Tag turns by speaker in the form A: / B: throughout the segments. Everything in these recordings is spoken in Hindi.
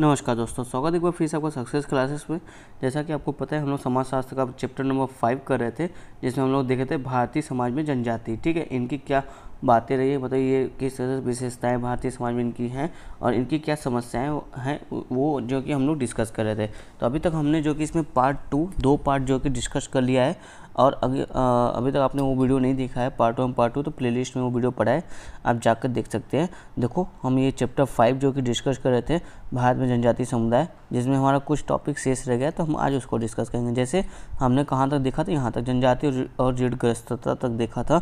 A: नमस्कार दोस्तों स्वागत एक बार फिर से आपका सक्सेस क्लासेस में जैसा कि आपको पता है हम लोग समाजशास्त्र का चैप्टर नंबर फाइव कर रहे थे जिसमें हम लोग देखे थे भारतीय समाज में जनजाति ठीक है इनकी क्या बातें रही है बताइए ये किस तरह से विशेषताएँ भारतीय समाज में इनकी हैं और इनकी क्या समस्याएं हैं वो जो कि हम लोग डिस्कस कर रहे थे तो अभी तक हमने जो कि इसमें पार्ट टू दो पार्ट जो कि डिस्कस कर लिया है और अभी अभी तक आपने वो वीडियो नहीं देखा है पार्ट वन पार्ट टू तो प्लेलिस्ट में वो वीडियो पड़ा है आप जाकर देख सकते हैं देखो हम ये चैप्टर फाइव जो कि डिस्कस कर रहे थे भारत में जनजातीय समुदाय जिसमें हमारा कुछ टॉपिक शेष रह गया तो हम आज उसको डिस्कस करेंगे जैसे हमने कहाँ तक देखा था यहाँ तक जनजाति और जीडग्रस्तता तक देखा था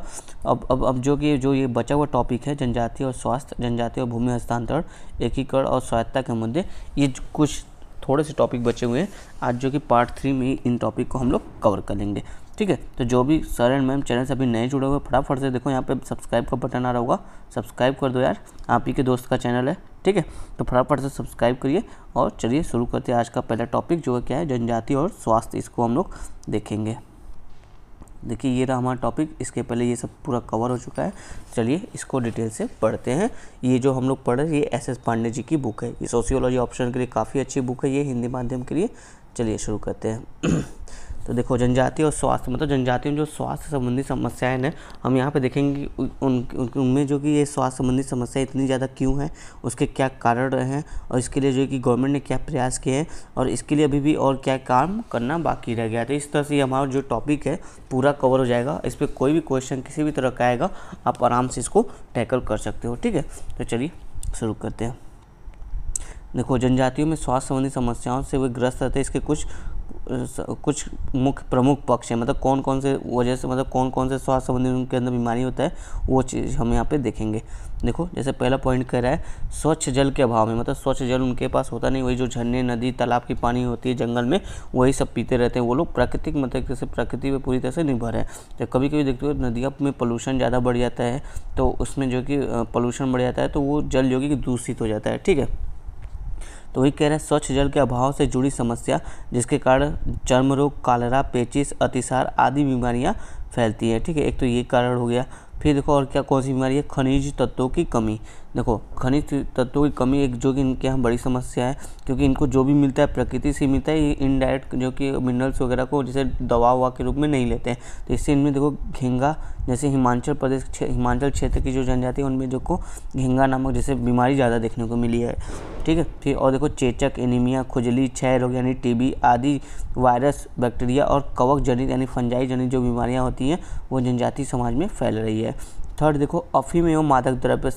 A: अब अब अब जो कि जो ये बचा हुआ टॉपिक है जनजाति और स्वास्थ्य जनजाति और भूमि हस्तांतरण एकीकरण और स्वायत्ता के मुद्दे ये कुछ थोड़े से टॉपिक बचे हुए हैं आज जो कि पार्ट थ्री में इन टॉपिक को हम लोग कवर कर लेंगे ठीक है तो जो भी सर एंड मैम चैनल से अभी नए जुड़े हुए फटाफट से देखो यहाँ पे सब्सक्राइब का बटन आ रहा होगा सब्सक्राइब कर दो यार आप ही के दोस्त का चैनल है ठीक है तो फटाफट से सब्सक्राइब करिए और चलिए शुरू करते हैं आज का पहला टॉपिक जो है क्या है जनजाति और स्वास्थ्य इसको हम लोग देखेंगे देखिए ये रहा हमारा टॉपिक इसके पहले ये सब पूरा कवर हो चुका है चलिए इसको डिटेल से पढ़ते हैं ये जो हम लोग पढ़ रहे हैं ये एस एस पांडे जी की बुक है ये सोशियोलॉजी ऑप्शन के लिए काफ़ी अच्छी बुक है ये हिंदी माध्यम के लिए चलिए शुरू करते हैं तो देखो जनजाति और स्वास्थ्य मतलब जनजातियों में जो स्वास्थ्य संबंधी समस्याएं हैं हम यहाँ पे देखेंगे उन, उन उनमें जो कि ये स्वास्थ्य संबंधी समस्याएं इतनी ज़्यादा क्यों हैं उसके क्या कारण रहे हैं और इसके लिए जो कि गवर्नमेंट ने क्या प्रयास किए हैं और इसके लिए अभी भी और क्या काम करना बाकी रह गया तो इस तरह से हमारा जो टॉपिक है पूरा कवर हो जाएगा इस पर कोई भी क्वेश्चन किसी भी तरह का आएगा आप आराम से इसको टैकल कर सकते हो ठीक है तो चलिए शुरू करते हैं देखो जनजातियों में स्वास्थ्य संबंधी समस्याओं से वे ग्रस्त रहते हैं इसके कुछ कुछ मुख्य प्रमुख पक्ष हैं मतलब कौन कौन से वजह से मतलब कौन कौन से स्वास्थ्य संबंधी उनके अंदर बीमारी होता है वो चीज़ हम यहाँ पे देखेंगे देखो जैसे पहला पॉइंट कह रहा है स्वच्छ जल के अभाव में मतलब स्वच्छ जल उनके पास होता नहीं वही जो झरने नदी तालाब की पानी होती है जंगल में वही सब पीते रहते हैं वो लोग प्राकृतिक मतलब जैसे प्रकृति पर पूरी तरह से निर्भर है तो कभी कभी देखते हो नदियों में पॉल्यूशन ज़्यादा बढ़ जाता है तो उसमें जो कि पॉल्यूशन बढ़ जाता है तो वो जल जो कि दूषित हो जाता है ठीक है तो वही कह रहे हैं स्वच्छ जल के अभाव से जुड़ी समस्या जिसके कारण चर्म रोग कालरा पेचिस अतिसार आदि बीमारियाँ फैलती हैं ठीक है एक तो ये कारण हो गया फिर देखो और क्या कौन सी बीमारी है खनिज तत्वों की कमी देखो खनिज तत्वों की कमी एक जो कि इनके यहाँ बड़ी समस्या है क्योंकि इनको जो भी मिलता है प्रकृति से मिलता है ये इनडायरेक्ट जो कि मिनरल्स वगैरह को जैसे दवा ववा के रूप में नहीं लेते हैं तो इससे इनमें देखो घेंगा जैसे हिमाचल प्रदेश हिमाचल क्षेत्र की जो जनजाति है उनमें जो को घेंगा नामक जैसे बीमारी ज़्यादा देखने को मिली है ठीक है फिर और देखो चेचक एनीमिया खुजली क्षय रोग यानी टीबी आदि वायरस बैक्टीरिया और कवक जनित यानी फंजाई जनित जो बीमारियाँ होती हैं वो जनजाति समाज में फैल रही है थर्ड देखो अफीम एवं मादक द्रव्य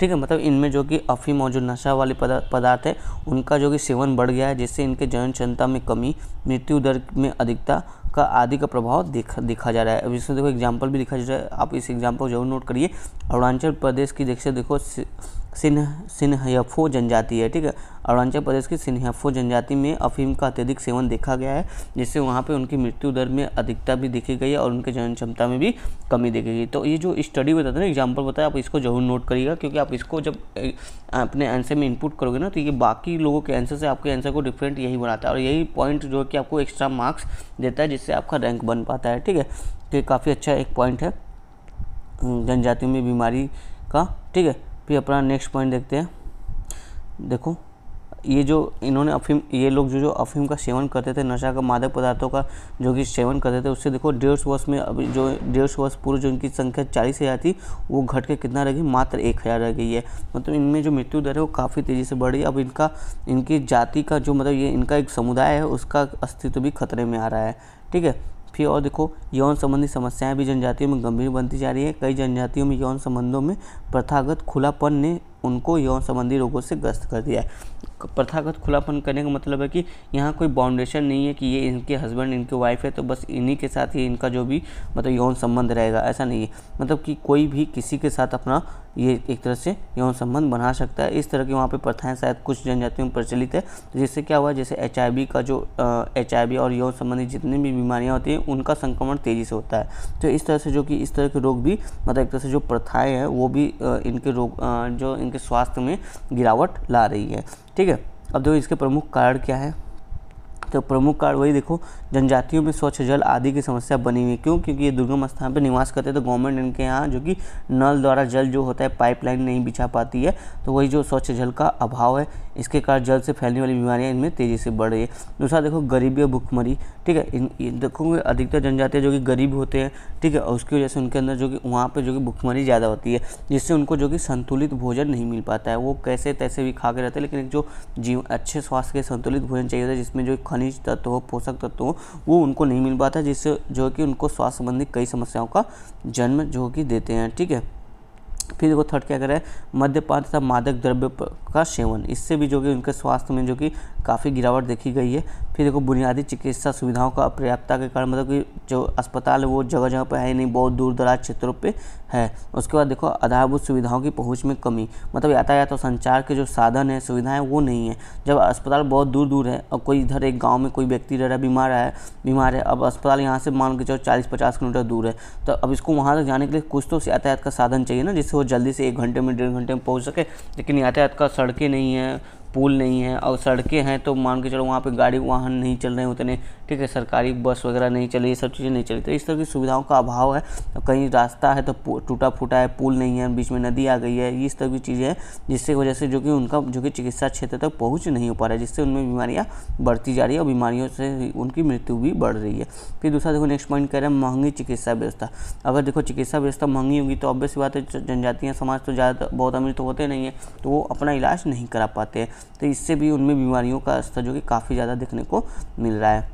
A: ठीक है मतलब इनमें जो कि अफीम और जो नशा वाले पदार्थ है उनका जो कि सेवन बढ़ गया है जिससे इनके जन क्षमता में कमी मृत्यु दर में अधिकता का आदि का प्रभाव देखा देखा जा रहा है अब इसमें देखो एग्जाम्पल भी लिखा जा रहा है आप इस एग्जाम्पल जरूर नोट करिए अरुणाचल प्रदेश की देखिए देखो सिन्ह सिन्हयफो जनजाति है ठीक है अरुणाचल प्रदेश की सिन्हयफो जनजाति में अफीम का अत्यधिक सेवन देखा गया है जिससे वहाँ पे उनकी मृत्यु दर में अधिकता भी देखी गई है और उनके जनन क्षमता में भी कमी देखी गई तो ये जो स्टडी बताते ना एग्जाम्पल बताया आप इसको जरूर नोट करिएगा क्योंकि आप इसको जब अपने आंसर में इनपुट करोगे ना तो ये बाकी लोगों के आंसर से आपके आंसर को डिफरेंट यही बनाता है और यही पॉइंट जो कि आपको एक्स्ट्रा मार्क्स देता है जिससे आपका रैंक बन पाता है ठीक है तो ये काफ़ी अच्छा एक पॉइंट है जनजातियों में बीमारी का ठीक है फिर अपना नेक्स्ट पॉइंट देखते हैं देखो ये जो इन्होंने अफीम ये लोग जो जो अफीम का सेवन करते थे नशा का मादक पदार्थों का जो कि सेवन करते थे उससे देखो डेढ़ सौ वर्ष में अभी जो डेढ़ सौ वर्ष पूर्व जो इनकी संख्या चालीस हज़ार थी वो घट के कितना रह गई मात्र एक हज़ार रह गई है मतलब इनमें जो मृत्यु दर है वो काफ़ी तेज़ी से बढ़ी अब इनका इनकी जाति का जो मतलब ये इनका एक समुदाय है उसका अस्तित्व भी खतरे में आ रहा है ठीक है फिर और देखो यौन संबंधी समस्याएं भी जनजातियों में गंभीर बनती जा रही है कई जनजातियों में यौन संबंधों में प्रथागत खुलापन ने उनको यौन संबंधी रोगों से ग्रस्त कर दिया है प्रथागत खुलापन करने का मतलब है कि यहाँ कोई बाउंडेशन नहीं है कि ये इनके हस्बैंड इनके वाइफ है तो बस इन्हीं के साथ ही इनका जो भी मतलब यौन संबंध रहेगा ऐसा नहीं है मतलब कि कोई भी किसी के साथ अपना ये एक तरह से यौन संबंध बना सकता है इस तरह की वहाँ पे प्रथाएं शायद कुछ जनजातियों में प्रचलित है तो जिससे क्या हुआ जैसे एच का जो एच और यौन संबंधी जितनी भी बीमारियाँ होती हैं उनका संक्रमण तेज़ी से होता है तो इस तरह से जो कि इस तरह के रोग भी मतलब एक तरह से जो प्रथाएँ हैं वो भी इनके रोग जो इनके स्वास्थ्य में गिरावट ला रही है ठीक है अब देखो इसके प्रमुख कारण क्या है तो प्रमुख कारण वही देखो जनजातियों में स्वच्छ जल आदि की समस्या बनी हुई है क्यों क्योंकि ये दुर्गम स्थान पर निवास करते हैं तो गवर्नमेंट इनके यहाँ जो कि नल द्वारा जल जो होता है पाइपलाइन नहीं बिछा पाती है तो वही जो स्वच्छ जल का अभाव है इसके कारण जल्द से फैलने वाली बीमारियाँ इनमें तेज़ी से बढ़ रही है दूसरा देखो गरीबी और भुखमरी ठीक है इन, इन देखोगे अधिकतर जनजातियाँ जो कि गरीब होते हैं ठीक है और उसकी वजह से उनके अंदर जो कि वहाँ पर जो कि भुखमरी ज़्यादा होती है जिससे उनको जो कि संतुलित भोजन नहीं मिल पाता है वो कैसे तैसे भी खा के रहते हैं लेकिन जो जीव अच्छे स्वास्थ्य के संतुलित भोजन चाहिए था जिसमें जो खनिज तत्व हो पोषक तत्व हो वो उनको नहीं मिल पाता जिससे जो कि उनको स्वास्थ्य संबंधी कई समस्याओं का जन्म जो कि देते हैं ठीक है फिर वो थर्ड क्या कर रहा है मद्यपान तथा मादक द्रव्य का सेवन इससे भी जो कि उनके स्वास्थ्य में जो कि काफ़ी गिरावट देखी गई है फिर देखो बुनियादी चिकित्सा सुविधाओं का अपर्याप्तता के कारण मतलब कि जो अस्पताल है वो जगह जगह पर है नहीं बहुत दूर दराज क्षेत्रों पर है उसके बाद देखो आधारभूत सुविधाओं की पहुँच में कमी मतलब यातायात और संचार के जो साधन है सुविधाएँ वो नहीं है जब अस्पताल बहुत दूर दूर है और कोई इधर एक गाँव में कोई व्यक्ति रह रहा है बीमार है बीमार है अब अस्पताल यहाँ से मान के चलो चालीस पचास किलोमीटर दूर है तो अब इसको वहाँ तक जाने के लिए कुछ तो यातायात का साधन चाहिए ना जिससे वो तो जल्दी से एक घंटे में डेढ़ घंटे में पहुँच सके लेकिन यातायात का सड़कें नहीं है पुल नहीं है और सड़कें हैं तो मान के चलो वहाँ पे गाड़ी वाहन नहीं चल रहे उतने ठीक है सरकारी बस वगैरह नहीं चली ये सब चीज़ें नहीं चली तो इस तरह की सुविधाओं का अभाव है तो कहीं रास्ता है तो टूटा फूटा है पुल नहीं है बीच में नदी आ गई है इस तरह की चीज़ें हैं जिससे वजह से जो कि उनका जो कि चिकित्सा क्षेत्र तक पहुँच नहीं हो पा रहा है जिससे उनमें बीमारियाँ बढ़ती जा रही है और बीमारियों से उनकी मृत्यु भी बढ़ रही है फिर दूसरा देखो नेक्स्ट पॉइंट कह रहे हैं महंगी चिकित्सा व्यवस्था अगर देखो चिकित्सा व्यवस्था महंगी होगी तो ऑब्वियस बात है जनजातीय समाज तो ज़्यादा बहुत अमीर तो होते नहीं है तो वो अपना इलाज नहीं करा पाते हैं तो इससे भी उनमें बीमारियों का स्तर जो कि काफ़ी ज़्यादा देखने को मिल रहा है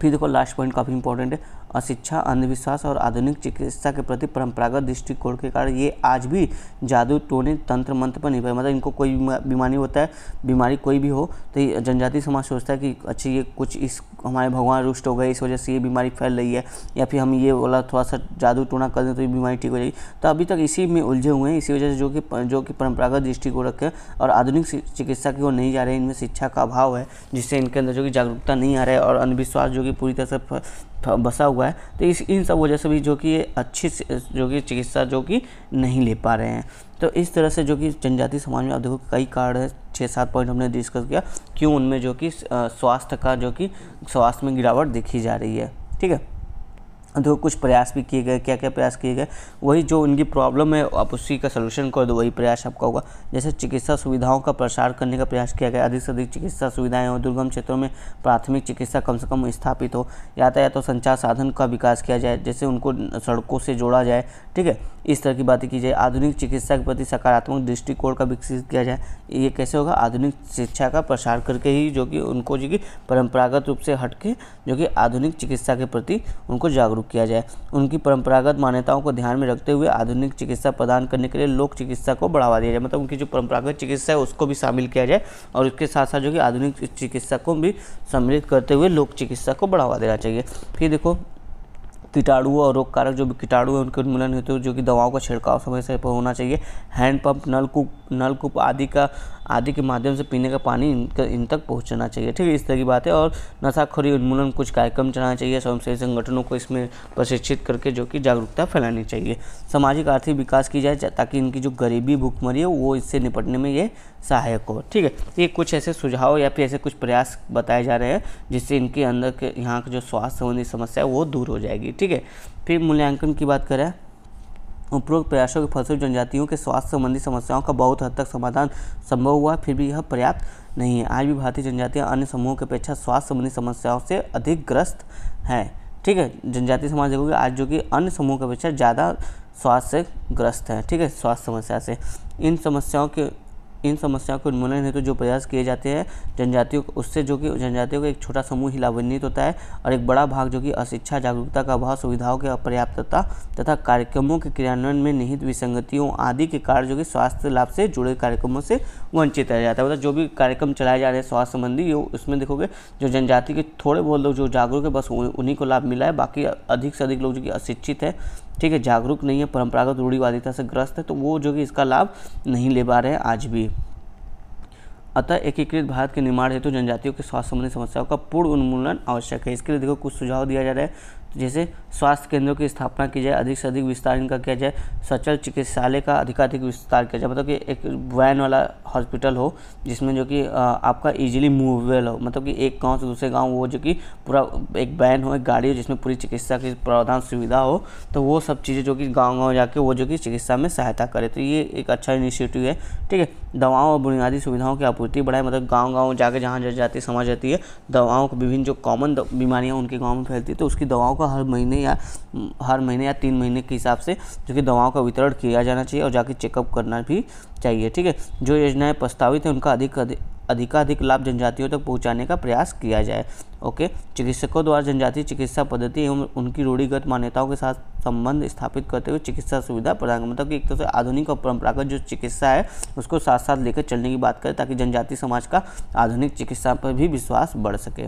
A: फिर देखो लास्ट पॉइंट काफ़ी इंपॉर्टेंट है अशिक्षा अंधविश्वास और आधुनिक चिकित्सा के प्रति परंपरागत दृष्टिकोण के कारण ये आज भी जादू टोने तंत्र मंत्र पर निर्भर मतलब इनको कोई बीमारी होता है बीमारी कोई भी हो तो जनजाति समाज सोचता है कि अच्छा ये कुछ इस हमारे भगवान रुष्ट हो गए इस वजह से ये बीमारी फैल रही है या फिर हम ये वाला थोड़ा सा जादू टोना कर दें तो ये बीमारी ठीक हो जाएगी तो अभी तक इसी में उलझे हुए हैं इसी वजह से जो कि जो कि परंपरागत दृष्टिकोण रखे और आधुनिक चिकित्सा की ओर नहीं जा रहे हैं इनमें शिक्षा का अभाव है जिससे इनके अंदर जो कि जागरूकता नहीं आ रहा है और अंधविश्वास जो कि पूरी तरह से बसा हुआ है तो इस इन सब वजह से भी जो कि अच्छी जो कि चिकित्सा जो कि नहीं ले पा रहे हैं तो इस तरह से जो कि जनजाति समाज में आप देखो कई कारण है छः सात पॉइंट हमने डिस्कस किया क्यों उनमें जो कि स्वास्थ्य का जो कि स्वास्थ्य में गिरावट देखी जा रही है ठीक है तो कुछ प्रयास भी किए गए क्या क्या प्रयास किए गए वही जो उनकी प्रॉब्लम है आप उसी का सलूशन कर दो वही प्रयास आपका होगा जैसे चिकित्सा सुविधाओं का प्रसार करने का प्रयास किया गया अधिक से अधिक चिकित्सा सुविधाएं हो दुर्गम क्षेत्रों में प्राथमिक चिकित्सा कम से कम स्थापित हो यातायात और संचार साधन का विकास किया जाए जैसे उनको सड़कों से जोड़ा जाए ठीक है इस तरह की बातें की जाए आधुनिक चिकित्सा के प्रति सकारात्मक दृष्टिकोण का विकसित किया जाए ये कैसे होगा आधुनिक शिक्षा का प्रसार करके ही जो कि उनको जो कि परंपरागत रूप से हट के जो कि आधुनिक चिकित्सा के प्रति उनको जागरूक जागरूक किया जाए उनकी परंपरागत मान्यताओं को ध्यान में रखते हुए आधुनिक चिकित्सा प्रदान करने के लिए लोक चिकित्सा को बढ़ावा दिया जाए मतलब उनकी जो परंपरागत चिकित्सा है उसको भी शामिल किया जाए और उसके साथ साथ जो कि आधुनिक चिकित्सा को भी सम्मिलित करते हुए लोक चिकित्सा को बढ़ावा देना चाहिए फिर देखो कीटाणु और रोग कारक जो भी कीटाणु है उनके उन्मूलन हेतु जो कि दवाओं का छिड़काव समय से होना चाहिए हैंडपम्प नलकूप नलकूप आदि का आदि के माध्यम से पीने का पानी इन, इन तक पहुँचना चाहिए ठीक है इस तरह की बात है और नशाखोरी उन्मूलन कुछ कार्यक्रम चलाना चाहिए स्वयंसेवी संगठनों को इसमें प्रशिक्षित करके जो कि जागरूकता फैलानी चाहिए सामाजिक आर्थिक विकास की जाए ताकि इनकी जो गरीबी भूखमरी है वो इससे निपटने में ये सहायक हो ठीक है ये कुछ ऐसे सुझाव या फिर ऐसे कुछ प्रयास बताए जा रहे हैं जिससे इनके अंदर के यहाँ का जो स्वास्थ्य संबंधी समस्या है वो दूर हो जाएगी ठीक है फिर मूल्यांकन की बात करें उपरोक्त प्रयासों के फलस्वरूप जनजातियों के स्वास्थ्य संबंधी समस्याओं का बहुत हद तक समाधान संभव हुआ फिर भी यह पर्याप्त नहीं है आज भी भारतीय जनजातियाँ अन्य समूहों की अपेक्षा स्वास्थ्य संबंधी समस्याओं से अधिक ग्रस्त हैं ठीक है जनजातीय समाज देखोगे आज जो कि अन्य समूह की अपेक्षा ज़्यादा स्वास्थ्य से ग्रस्त है ठीक है स्वास्थ्य समस्या से इन समस्याओं के इन समस्याओं के उन्मूलन हेतु तो जो प्रयास किए जाते हैं जनजातियों उससे जो कि जनजातियों का एक छोटा समूह ही लाभान्वित होता है और एक बड़ा भाग जो कि अशिक्षा जागरूकता का अभाव सुविधाओं की अपर्याप्तता तथा कार्यक्रमों के क्रियान्वयन में निहित विसंगतियों आदि के कारण जो कि स्वास्थ्य लाभ से जुड़े कार्यक्रमों से वंचित रह जाता है मतलब जो भी कार्यक्रम चलाए जा रहे हैं स्वास्थ्य संबंधी उसमें देखोगे जो जनजाति के थोड़े बहुत लोग जो जागरूक है बस उन्हीं को लाभ मिला है बाकी अधिक से अधिक लोग जो कि अशिक्षित है ठीक है जागरूक नहीं है परंपरागत रूढ़ीवादिता से ग्रस्त है तो वो जो कि इसका लाभ नहीं ले पा रहे हैं आज भी अतः एकीकृत भारत के निर्माण हेतु जनजातियों के स्वास्थ्य संबंधी समस्याओं का पूर्ण उन्मूलन आवश्यक है इसके लिए देखो कुछ सुझाव दिया जा रहा है जैसे स्वास्थ्य केंद्रों की स्थापना की जाए अधिक से अधिक विस्तार इनका किया जाए सचल चिकित्सालय का अधिकाधिक विस्तार किया जाए मतलब कि एक वैन वाला हॉस्पिटल हो जिसमें जो कि आपका इजीली मूवेबल हो मतलब कि एक गांव से दूसरे गांव वो जो कि पूरा एक वैन हो एक गाड़ी हो जिसमें पूरी चिकित्सा की प्रावधान सुविधा हो तो वो सब चीज़ें जो कि गाँव गाँव जाके वो जो कि चिकित्सा में सहायता करे तो ये एक अच्छा इनिशिएटिव है ठीक है दवाओं और बुनियादी सुविधाओं की आपूर्ति बढ़ाए मतलब गांव गांव जाके जहाँ जा जाती समाज जाती है दवाओं को विभिन्न जो कॉमन बीमारियाँ उनके गाँव में फैलती है तो उसकी दवाओं का हर महीने या हर महीने या तीन महीने के हिसाब से जो कि दवाओं का वितरण किया जाना चाहिए और जाके चेकअप करना भी चाहिए ठीक है जो योजनाएँ प्रस्तावित हैं उनका अधिक अधिक अधिकाधिक लाभ जनजातियों तक पहुँचाने पहुंचाने का प्रयास किया जाए ओके चिकित्सकों द्वारा जनजातीय चिकित्सा पद्धति एवं उनकी रूढ़िगत मान्यताओं के साथ संबंध स्थापित करते हुए चिकित्सा सुविधा प्रदान मतलब कि एक तरह तो से आधुनिक और परंपरागत जो चिकित्सा है उसको साथ साथ लेकर चलने की बात करें ताकि जनजातीय समाज का आधुनिक चिकित्सा पर भी विश्वास बढ़ सके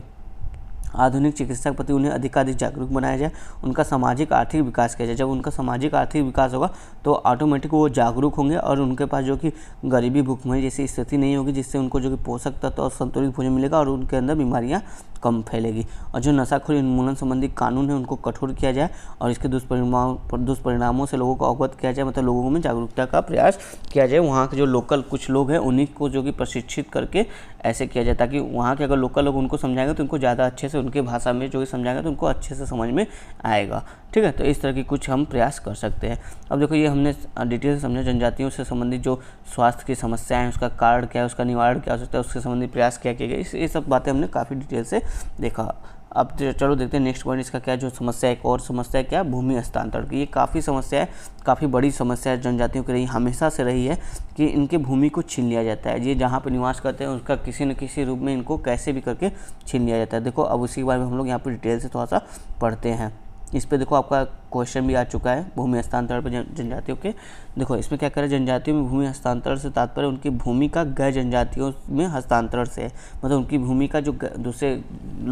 A: आधुनिक के प्रति उन्हें अधिकाधिक जागरूक बनाया जाए उनका सामाजिक आर्थिक विकास किया जाए जब उनका सामाजिक आर्थिक विकास होगा तो ऑटोमेटिक वो जागरूक होंगे और उनके पास जो कि गरीबी भूखमरी जैसी स्थिति नहीं होगी जिससे उनको जो कि पोषक तत्व और संतुलित भोजन मिलेगा और उनके अंदर बीमारियाँ कम फैलेगी और जो नशाखोरी उन्मूलन संबंधी कानून है उनको कठोर किया जाए और इसके दुष्परिणाम दुष्परिणामों से लोगों को अवगत किया जाए मतलब लोगों में जागरूकता का प्रयास किया जाए वहाँ के जो लोकल कुछ लोग हैं उन्हीं को जो कि प्रशिक्षित करके ऐसे किया जाए ताकि वहाँ के अगर लोकल लोग उनको समझाएंगे तो उनको ज़्यादा अच्छे से उनके भाषा में जो कि समझाएंगे तो उनको अच्छे से समझ में आएगा ठीक है तो इस तरह की कुछ हम प्रयास कर सकते हैं अब देखो ये हमने डिटेल से समझा जनजातियों से संबंधित जो स्वास्थ्य की समस्याएं हैं उसका कारण क्या है उसका निवारण क्या हो सकता है उसके संबंधित प्रयास क्या किया गया इस ये सब बातें हमने काफ़ी डिटेल से देखा अब चलो देखते हैं नेक्स्ट पॉइंट इसका क्या जो समस्या है एक और समस्या है क्या भूमि हस्तांतरण की ये काफ़ी समस्या है काफ़ी बड़ी समस्या है जनजातियों के लिए हमेशा से रही है कि इनकी भूमि को छीन लिया जाता है ये जहाँ पर निवास करते हैं उसका किसी न किसी रूप में इनको कैसे भी करके छीन लिया जाता है देखो अब उसी के बारे में हम लोग यहाँ पर डिटेल से थोड़ा सा पढ़ते हैं इस पर देखो आपका क्वेश्चन भी आ चुका है भूमि हस्तांतरण पर जनजातियों के देखो इसमें क्या करें जनजातियों में भूमि हस्तांतरण से तात्पर्य उनकी भूमि का गैर जनजातियों में हस्तांतरण से है मतलब उनकी भूमि का जो दूसरे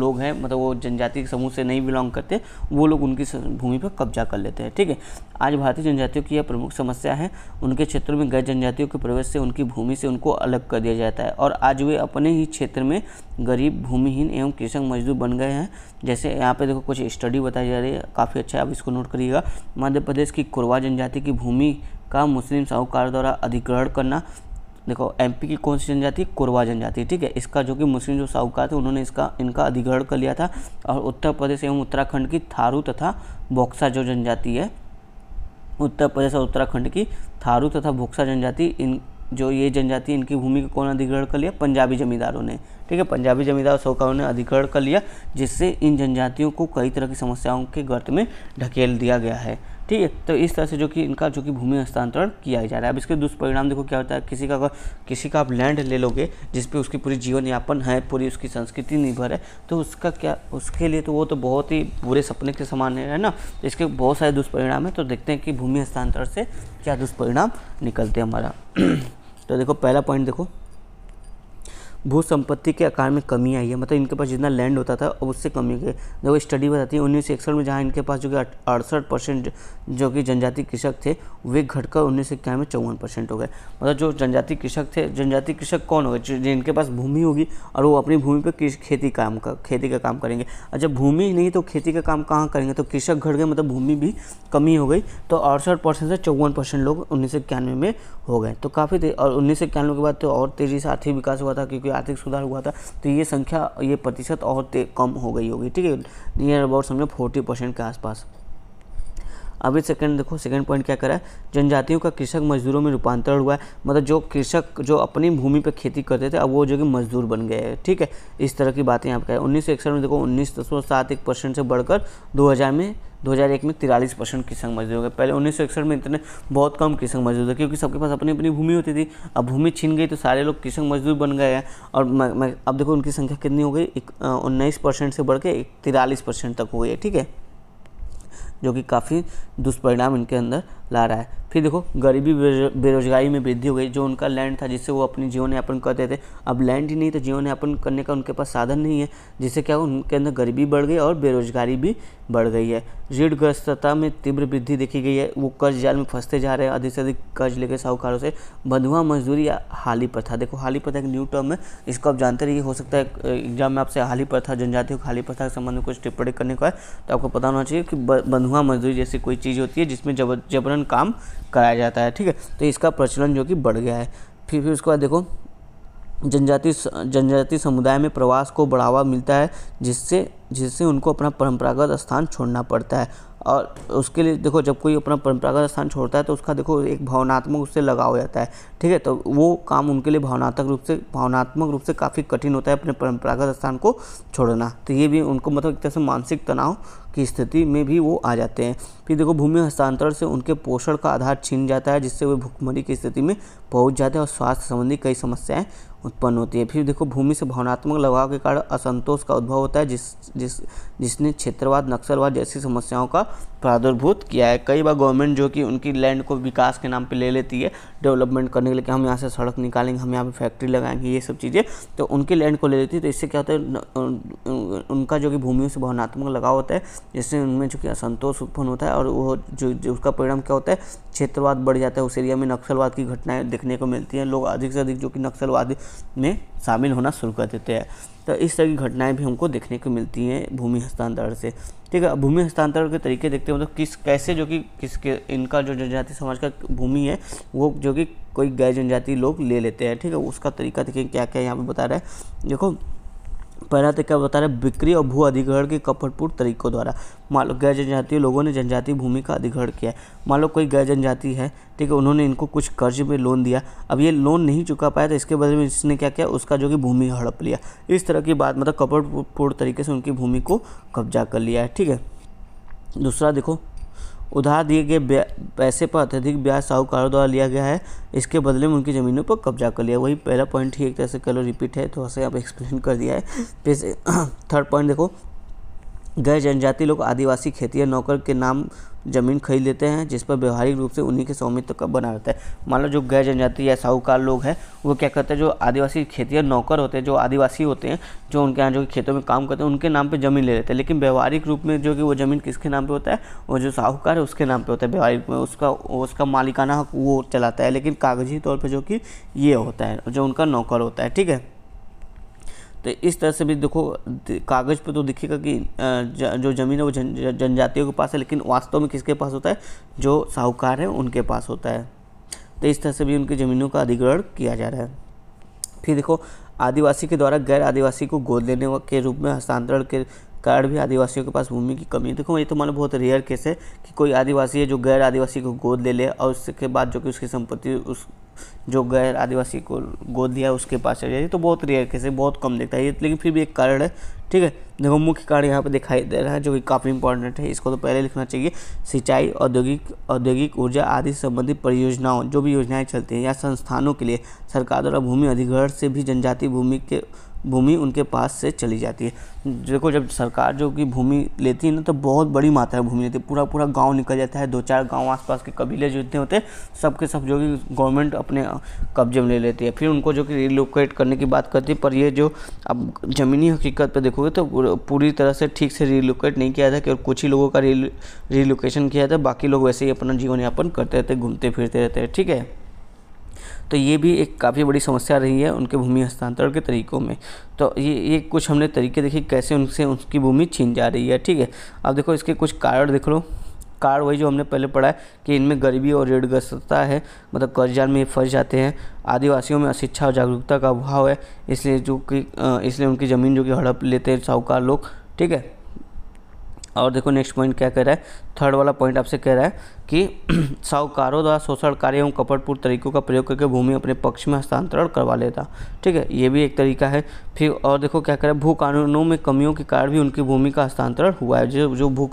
A: लोग हैं मतलब वो जनजाति समूह से नहीं बिलोंग करते वो लोग उनकी भूमि पर कब्जा कर लेते हैं ठीक है आज भारतीय जनजातियों की यह प्रमुख समस्या है उनके क्षेत्रों में गैर जनजातियों के प्रवेश से उनकी भूमि से उनको अलग कर दिया जाता है और आज वे अपने ही क्षेत्र में गरीब भूमिहीन एवं कृषक मजदूर बन गए हैं जैसे यहाँ पे देखो कुछ स्टडी बताई जा रही है काफ़ी अच्छा है आप इसको नोट नोट करिएगा मध्य प्रदेश की कुरवा जनजाति की भूमि का मुस्लिम साहूकार द्वारा अधिग्रहण करना देखो एमपी की कौन सी जनजाति कोरवा जनजाति ठीक है इसका जो कि मुस्लिम जो साहूकार थे उन्होंने इसका इनका अधिग्रहण कर लिया था और उत्तर प्रदेश एवं उत्तराखंड की थारू तथा बोक्सा जो जनजाति है उत्तर प्रदेश और उत्तराखंड की थारू तथा बोक्सा जनजाति इन जो ये जनजाति इनकी भूमि को कौन अधिग्रहण कर लिया पंजाबी जमींदारों ने ठीक है पंजाबी जमींदार सौकाओं ने अधिग्रहण कर लिया जिससे इन जनजातियों को कई तरह की समस्याओं के गर्त में ढकेल दिया गया है ठीक है तो इस तरह से जो कि इनका जो कि भूमि हस्तांतरण किया जा रहा है अब इसके दुष्परिणाम देखो क्या होता है किसी का अगर किसी का आप लैंड ले लोगे जिस पे उसकी पूरी जीवन यापन है पूरी उसकी संस्कृति निर्भर है तो उसका क्या उसके लिए तो वो तो बहुत ही बुरे सपने के समान है ना इसके बहुत सारे दुष्परिणाम हैं तो देखते हैं कि भूमि हस्तांतरण से क्या दुष्परिणाम निकलते हैं हमारा तो देखो पहला पॉइंट देखो भू संपत्ति के आकार में कमी आई है मतलब इनके पास जितना लैंड होता था अब उससे कमी हो गई जब स्टडी बताती है उन्नीस में जहाँ इनके पास जो कि अड़सठ परसेंट जो कि जनजाति कृषक थे वे घटकर उन्नीस सौ इक्यानवे में चौवन परसेंट हो गए मतलब जो जनजाति कृषक थे जनजाति कृषक कौन हो गए जिनके पास भूमि होगी और वो अपनी भूमि पर खेती काम का खेती का काम करेंगे और जब भूमि नहीं तो खेती का काम कहाँ करेंगे तो कृषक घट गए मतलब भूमि भी कमी हो गई तो अड़सठ परसेंट से चौवन परसेंट लोग उन्नीस सौ इक्यानवे में हो गए तो काफ़ी और उन्नीस सौ इक्यानवे के बाद तो और तेज़ी से आर्थिक विकास हुआ था क्योंकि पे आर्थिक सुधार हुआ था तो ये संख्या ये प्रतिशत और कम हो गई होगी ठीक है नियर अबाउट समझो फोर्टी परसेंट के आसपास अभी सेकंड देखो सेकंड पॉइंट क्या करा है जनजातियों का कृषक मजदूरों में रूपांतरण हुआ है मतलब जो कृषक जो अपनी भूमि पर खेती करते थे अब वो जो कि मजदूर बन गए हैं ठीक है इस तरह की बातें यहाँ पर उन्नीस सौ इकसठ में देखो उन्नीस दशमलव सात एक परसेंट से बढ़कर 2000 में 2001 में तिरालीस परसेंट किसान मजदूर हो गए पहले उन्नीस में इतने बहुत कम किसान मजदूर थे क्योंकि सबके पास अपनी अपनी भूमि होती थी अब भूमि छीन गई तो सारे लोग किसान मजदूर बन गए और मैं अब देखो उनकी संख्या कितनी हो गई उन्नीस परसेंट से बढ़ के तिरालीस परसेंट तक हो गई है ठीक है जो कि काफ़ी दुष्परिणाम इनके अंदर ला रहा है फिर देखो गरीबी बेरोजगारी में वृद्धि हो गई जो उनका लैंड था जिससे वो अपने जीवन यापन करते थे अब लैंड ही नहीं तो जीवन यापन करने का उनके पास साधन नहीं है जिससे क्या उनके अंदर गरीबी बढ़ गई और बेरोजगारी भी बढ़ गई है ऋणग्रस्तता में तीव्र वृद्धि देखी गई है वो कर्ज जाल में फंसते जा रहे हैं अधिक से अधिक कर्ज लेकर साहूकारों से बंधुआ मजदूरी या हाली प्रथा देखो हाली प्रथा एक न्यू टर्म है इसको आप जानते रहिए हो सकता है एग्जाम में आपसे हाली प्रथा जनजाति हाली प्रथा के संबंध में कुछ टिप्पणी करने का है तो आपको पता होना चाहिए कि बंधुआ मजदूरी जैसी कोई चीज़ होती है जिसमें जबरन काम कराया जाता है ठीक है तो इसका प्रचलन जो कि बढ़ गया है फिर फिर उसके बाद देखो जनजाति जनजाति समुदाय में प्रवास को बढ़ावा मिलता है जिससे जिससे उनको अपना परंपरागत स्थान छोड़ना पड़ता है और उसके लिए देखो जब कोई अपना परंपरागत स्थान छोड़ता है तो उसका देखो एक भावनात्मक उससे लगाव हो जाता है ठीक है तो वो काम उनके लिए भावनात्मक रूप से भावनात्मक रूप से काफ़ी कठिन होता है अपने परंपरागत स्थान को छोड़ना तो ये भी उनको मतलब एक तरह से मानसिक तनाव की स्थिति में भी वो आ जाते हैं फिर देखो भूमि हस्तांतरण से उनके पोषण का आधार छीन जाता है जिससे वे भूखमरी की स्थिति में पहुंच जाते हैं और स्वास्थ्य संबंधी कई समस्याएं उत्पन्न होती है फिर देखो भूमि से भावनात्मक लगाव के कारण असंतोष का उद्भव होता है जिस जिस जिसने क्षेत्रवाद नक्सलवाद जैसी समस्याओं का प्रादुर्भूत किया है कई बार गवर्नमेंट जो कि उनकी लैंड को विकास के नाम पर ले लेती है डेवलपमेंट करने के लिए कि हम यहाँ से सड़क निकालेंगे हम यहाँ पर फैक्ट्री लगाएंगे ये सब चीज़ें तो उनकी लैंड को ले लेती है तो इससे क्या होता है उनका जो कि भूमियों से भावनात्मक लगाव होता है जिससे उनमें जो कि असंतोष उत्पन्न होता है और वो जो, जो उसका परिणाम क्या होता है क्षेत्रवाद बढ़ जाता है उस एरिया में नक्सलवाद की घटनाएं देखने को मिलती हैं लोग अधिक से अधिक जो कि नक्सलवाद में शामिल होना शुरू कर देते हैं तो इस तरह की घटनाएं भी हमको देखने को मिलती हैं भूमि हस्तांतरण से ठीक है भूमि हस्तांतरण के तरीके देखते हैं मतलब किस कैसे जो कि किसके इनका जो जनजाति समाज का भूमि है वो जो कि कोई गैर जनजाति लोग ले लेते हैं ठीक है उसका तरीका देखिए क्या क्या यहाँ पे बता रहा है देखो पहला तरीका बता रहे बिक्री और भू अधिग्रहण के कपटपूर्ण तरीकों द्वारा मान लो गैर जनजातीय लोगों ने जनजातीय भूमि का अधिग्रहण किया मान लो कोई गैर जनजाति है ठीक है उन्होंने इनको कुछ कर्ज में लोन दिया अब ये लोन नहीं चुका पाया तो इसके बदले में इसने क्या किया उसका जो कि भूमि हड़प लिया इस तरह की बात मतलब कपटपूर्ण तरीके से उनकी भूमि को कब्जा कर लिया है ठीक है दूसरा देखो उधार दिए गए पैसे पर अत्यधिक ब्याज साहूकारों द्वारा लिया गया है इसके बदले में उनकी ज़मीनों पर कब्जा कर लिया वही पहला पॉइंट ही एक तरह से कलर रिपीट है थोड़ा तो सा आप एक्सप्लेन कर दिया है फिर थर्ड पॉइंट देखो गैर जनजाति लोग आदिवासी खेती नौकर के नाम ज़मीन खरीद लेते हैं जिस पर व्यवहारिक रूप से उन्हीं के स्वामित्व का बना रहता है मान लो जो गैर जनजाति या साहूकार लोग हैं वो क्या करते हैं जो आदिवासी या नौकर होते हैं जो आदिवासी होते हैं जो उनके यहाँ जो खेतों में काम करते हैं उनके नाम पर ज़मीन ले लेते हैं लेकिन व्यवहारिक रूप में जो कि वो ज़मीन किसके नाम पर होता है वो जो साहूकार है उसके नाम पर होता है व्यवहारिक में उसका उसका मालिकाना हक वो चलाता है लेकिन कागजी तौर पर जो कि ये होता है जो उनका नौकर होता है ठीक है तो इस तरह से भी देखो कागज़ पर तो दिखेगा कि जो ज़मीन है वो जनजातियों के पास है लेकिन वास्तव में किसके पास होता है जो साहूकार हैं उनके पास होता है तो इस तरह से भी उनकी ज़मीनों का अधिग्रहण किया जा रहा है फिर देखो आदिवासी के द्वारा गैर आदिवासी को गोद लेने के रूप में हस्तांतरण के कारण भी आदिवासियों के पास भूमि की कमी है देखो ये तो मानो बहुत रेयर केस है कि कोई आदिवासी है जो गैर आदिवासी को गोद ले ले और उसके बाद जो कि उसकी संपत्ति उस जो गैर आदिवासी को गोद लिया उसके पास चले जाती तो बहुत रेयर केस है बहुत कम देखता है ये लेकिन फिर भी एक कारण है ठीक है देखो मुख्य कारण यहाँ पर दिखाई दे रहा है जो कि काफ़ी इंपॉर्टेंट है इसको तो पहले लिखना चाहिए सिंचाई औद्योगिक औद्योगिक ऊर्जा आदि संबंधित परियोजनाओं जो भी योजनाएं चलती हैं या संस्थानों के लिए सरकार द्वारा भूमि अधिग्रहण से भी जनजातीय भूमि के भूमि उनके पास से चली जाती है देखो जब सरकार जो कि भूमि लेती है ना तो बहुत बड़ी मात्रा में भूमि लेती है पूरा पूरा गांव निकल जाता है दो चार गांव आसपास के कबीले जो इतने होते हैं सब के सब जो कि गवर्नमेंट अपने कब्जे में ले लेती है फिर उनको जो कि रिलोकेट करने की बात करती है पर ये जो अब ज़मीनी हकीकत पर देखोगे तो पूरी तरह से ठीक से रिलोकेट नहीं किया था केवल कुछ ही लोगों का रिलोकेशन किया था बाकी लोग वैसे ही अपना जीवन यापन करते रहते घूमते फिरते रहते हैं ठीक है तो ये भी एक काफ़ी बड़ी समस्या रही है उनके भूमि हस्तांतरण के तरीकों में तो ये ये कुछ हमने तरीके देखे कैसे उनसे उनकी भूमि छीन जा रही है ठीक है अब देखो इसके कुछ कारण देख लो कार्ड वही जो हमने पहले पढ़ा है कि इनमें गरीबी और ऋणग्रस्तता है मतलब कर्जान में फंस जाते हैं आदिवासियों में अशिक्षा और जागरूकता का अभाव है इसलिए जो कि इसलिए उनकी ज़मीन जो कि हड़प लेते हैं साहूकार लोग ठीक है और देखो नेक्स्ट पॉइंट क्या कह रहा है थर्ड वाला पॉइंट आपसे कह रहा है कि साहूकारों द्वारा शोषण कार्य एवं कपटपूर्ण तरीकों का प्रयोग करके भूमि अपने पक्ष में हस्तांतरण करवा लेता ठीक है ये भी एक तरीका है फिर और देखो क्या कह है भू कानूनों में कमियों के कारण भी उनकी भूमि का हस्तांतरण हुआ है जो जो भू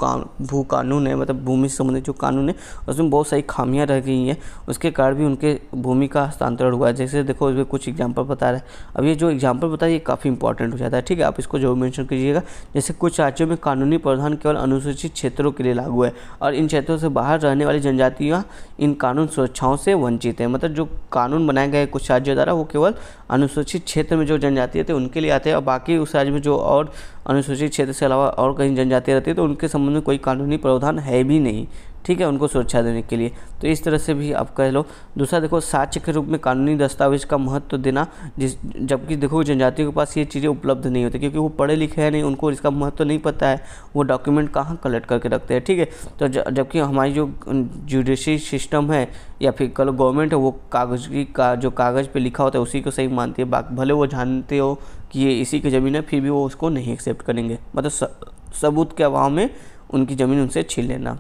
A: भू कानून है मतलब भूमि से संबंधित जो कानून है उसमें बहुत सारी खामियाँ रह गई हैं उसके कारण भी उनके भूमि का हस्तांतरण हुआ है जैसे देखो उसमें कुछ एग्जाम्पल बता रहे हैं अब ये जो एग्जाम्पल बता ये काफ़ी इंपॉर्टेंट हो जाता है ठीक है आप इसको जरूर मैंशन कीजिएगा जैसे कुछ राज्यों में कानूनी प्रावधान केवल अनुसूचित क्षेत्रों के लिए लागू है और इन क्षेत्रों से बाहर रहने वाली जनजातियाँ इन कानून सुरक्षाओं से वंचित हैं मतलब जो कानून बनाए गए कुछ राज्यों द्वारा वो केवल अनुसूचित क्षेत्र में जो जनजाति थे उनके लिए आते हैं और बाकी उस राज्य में जो और अनुसूचित क्षेत्र से अलावा और कहीं जनजातियाँ रहती है तो उनके संबंध में कोई कानूनी प्रावधान है भी नहीं ठीक है उनको सुरक्षा देने के लिए तो इस तरह से भी आप कह लो दूसरा देखो साक्ष्य के रूप में कानूनी दस्तावेज का महत्व तो देना जिस जबकि देखो जनजातियों के पास ये चीज़ें उपलब्ध नहीं होती क्योंकि वो पढ़े लिखे हैं नहीं उनको इसका महत्व तो नहीं पता है वो डॉक्यूमेंट कहाँ कलेक्ट करके रखते हैं ठीक है तो जबकि हमारी जो जुडिशरी सिस्टम है या फिर कल गवर्नमेंट है वो कागज की का जो कागज़ पे लिखा होता है उसी को सही मानती है बाकी भले वो जानते हो कि ये इसी की ज़मीन है फिर भी वो उसको नहीं एक्सेप्ट करेंगे मतलब सबूत के अभाव में उनकी ज़मीन उनसे छीन लेना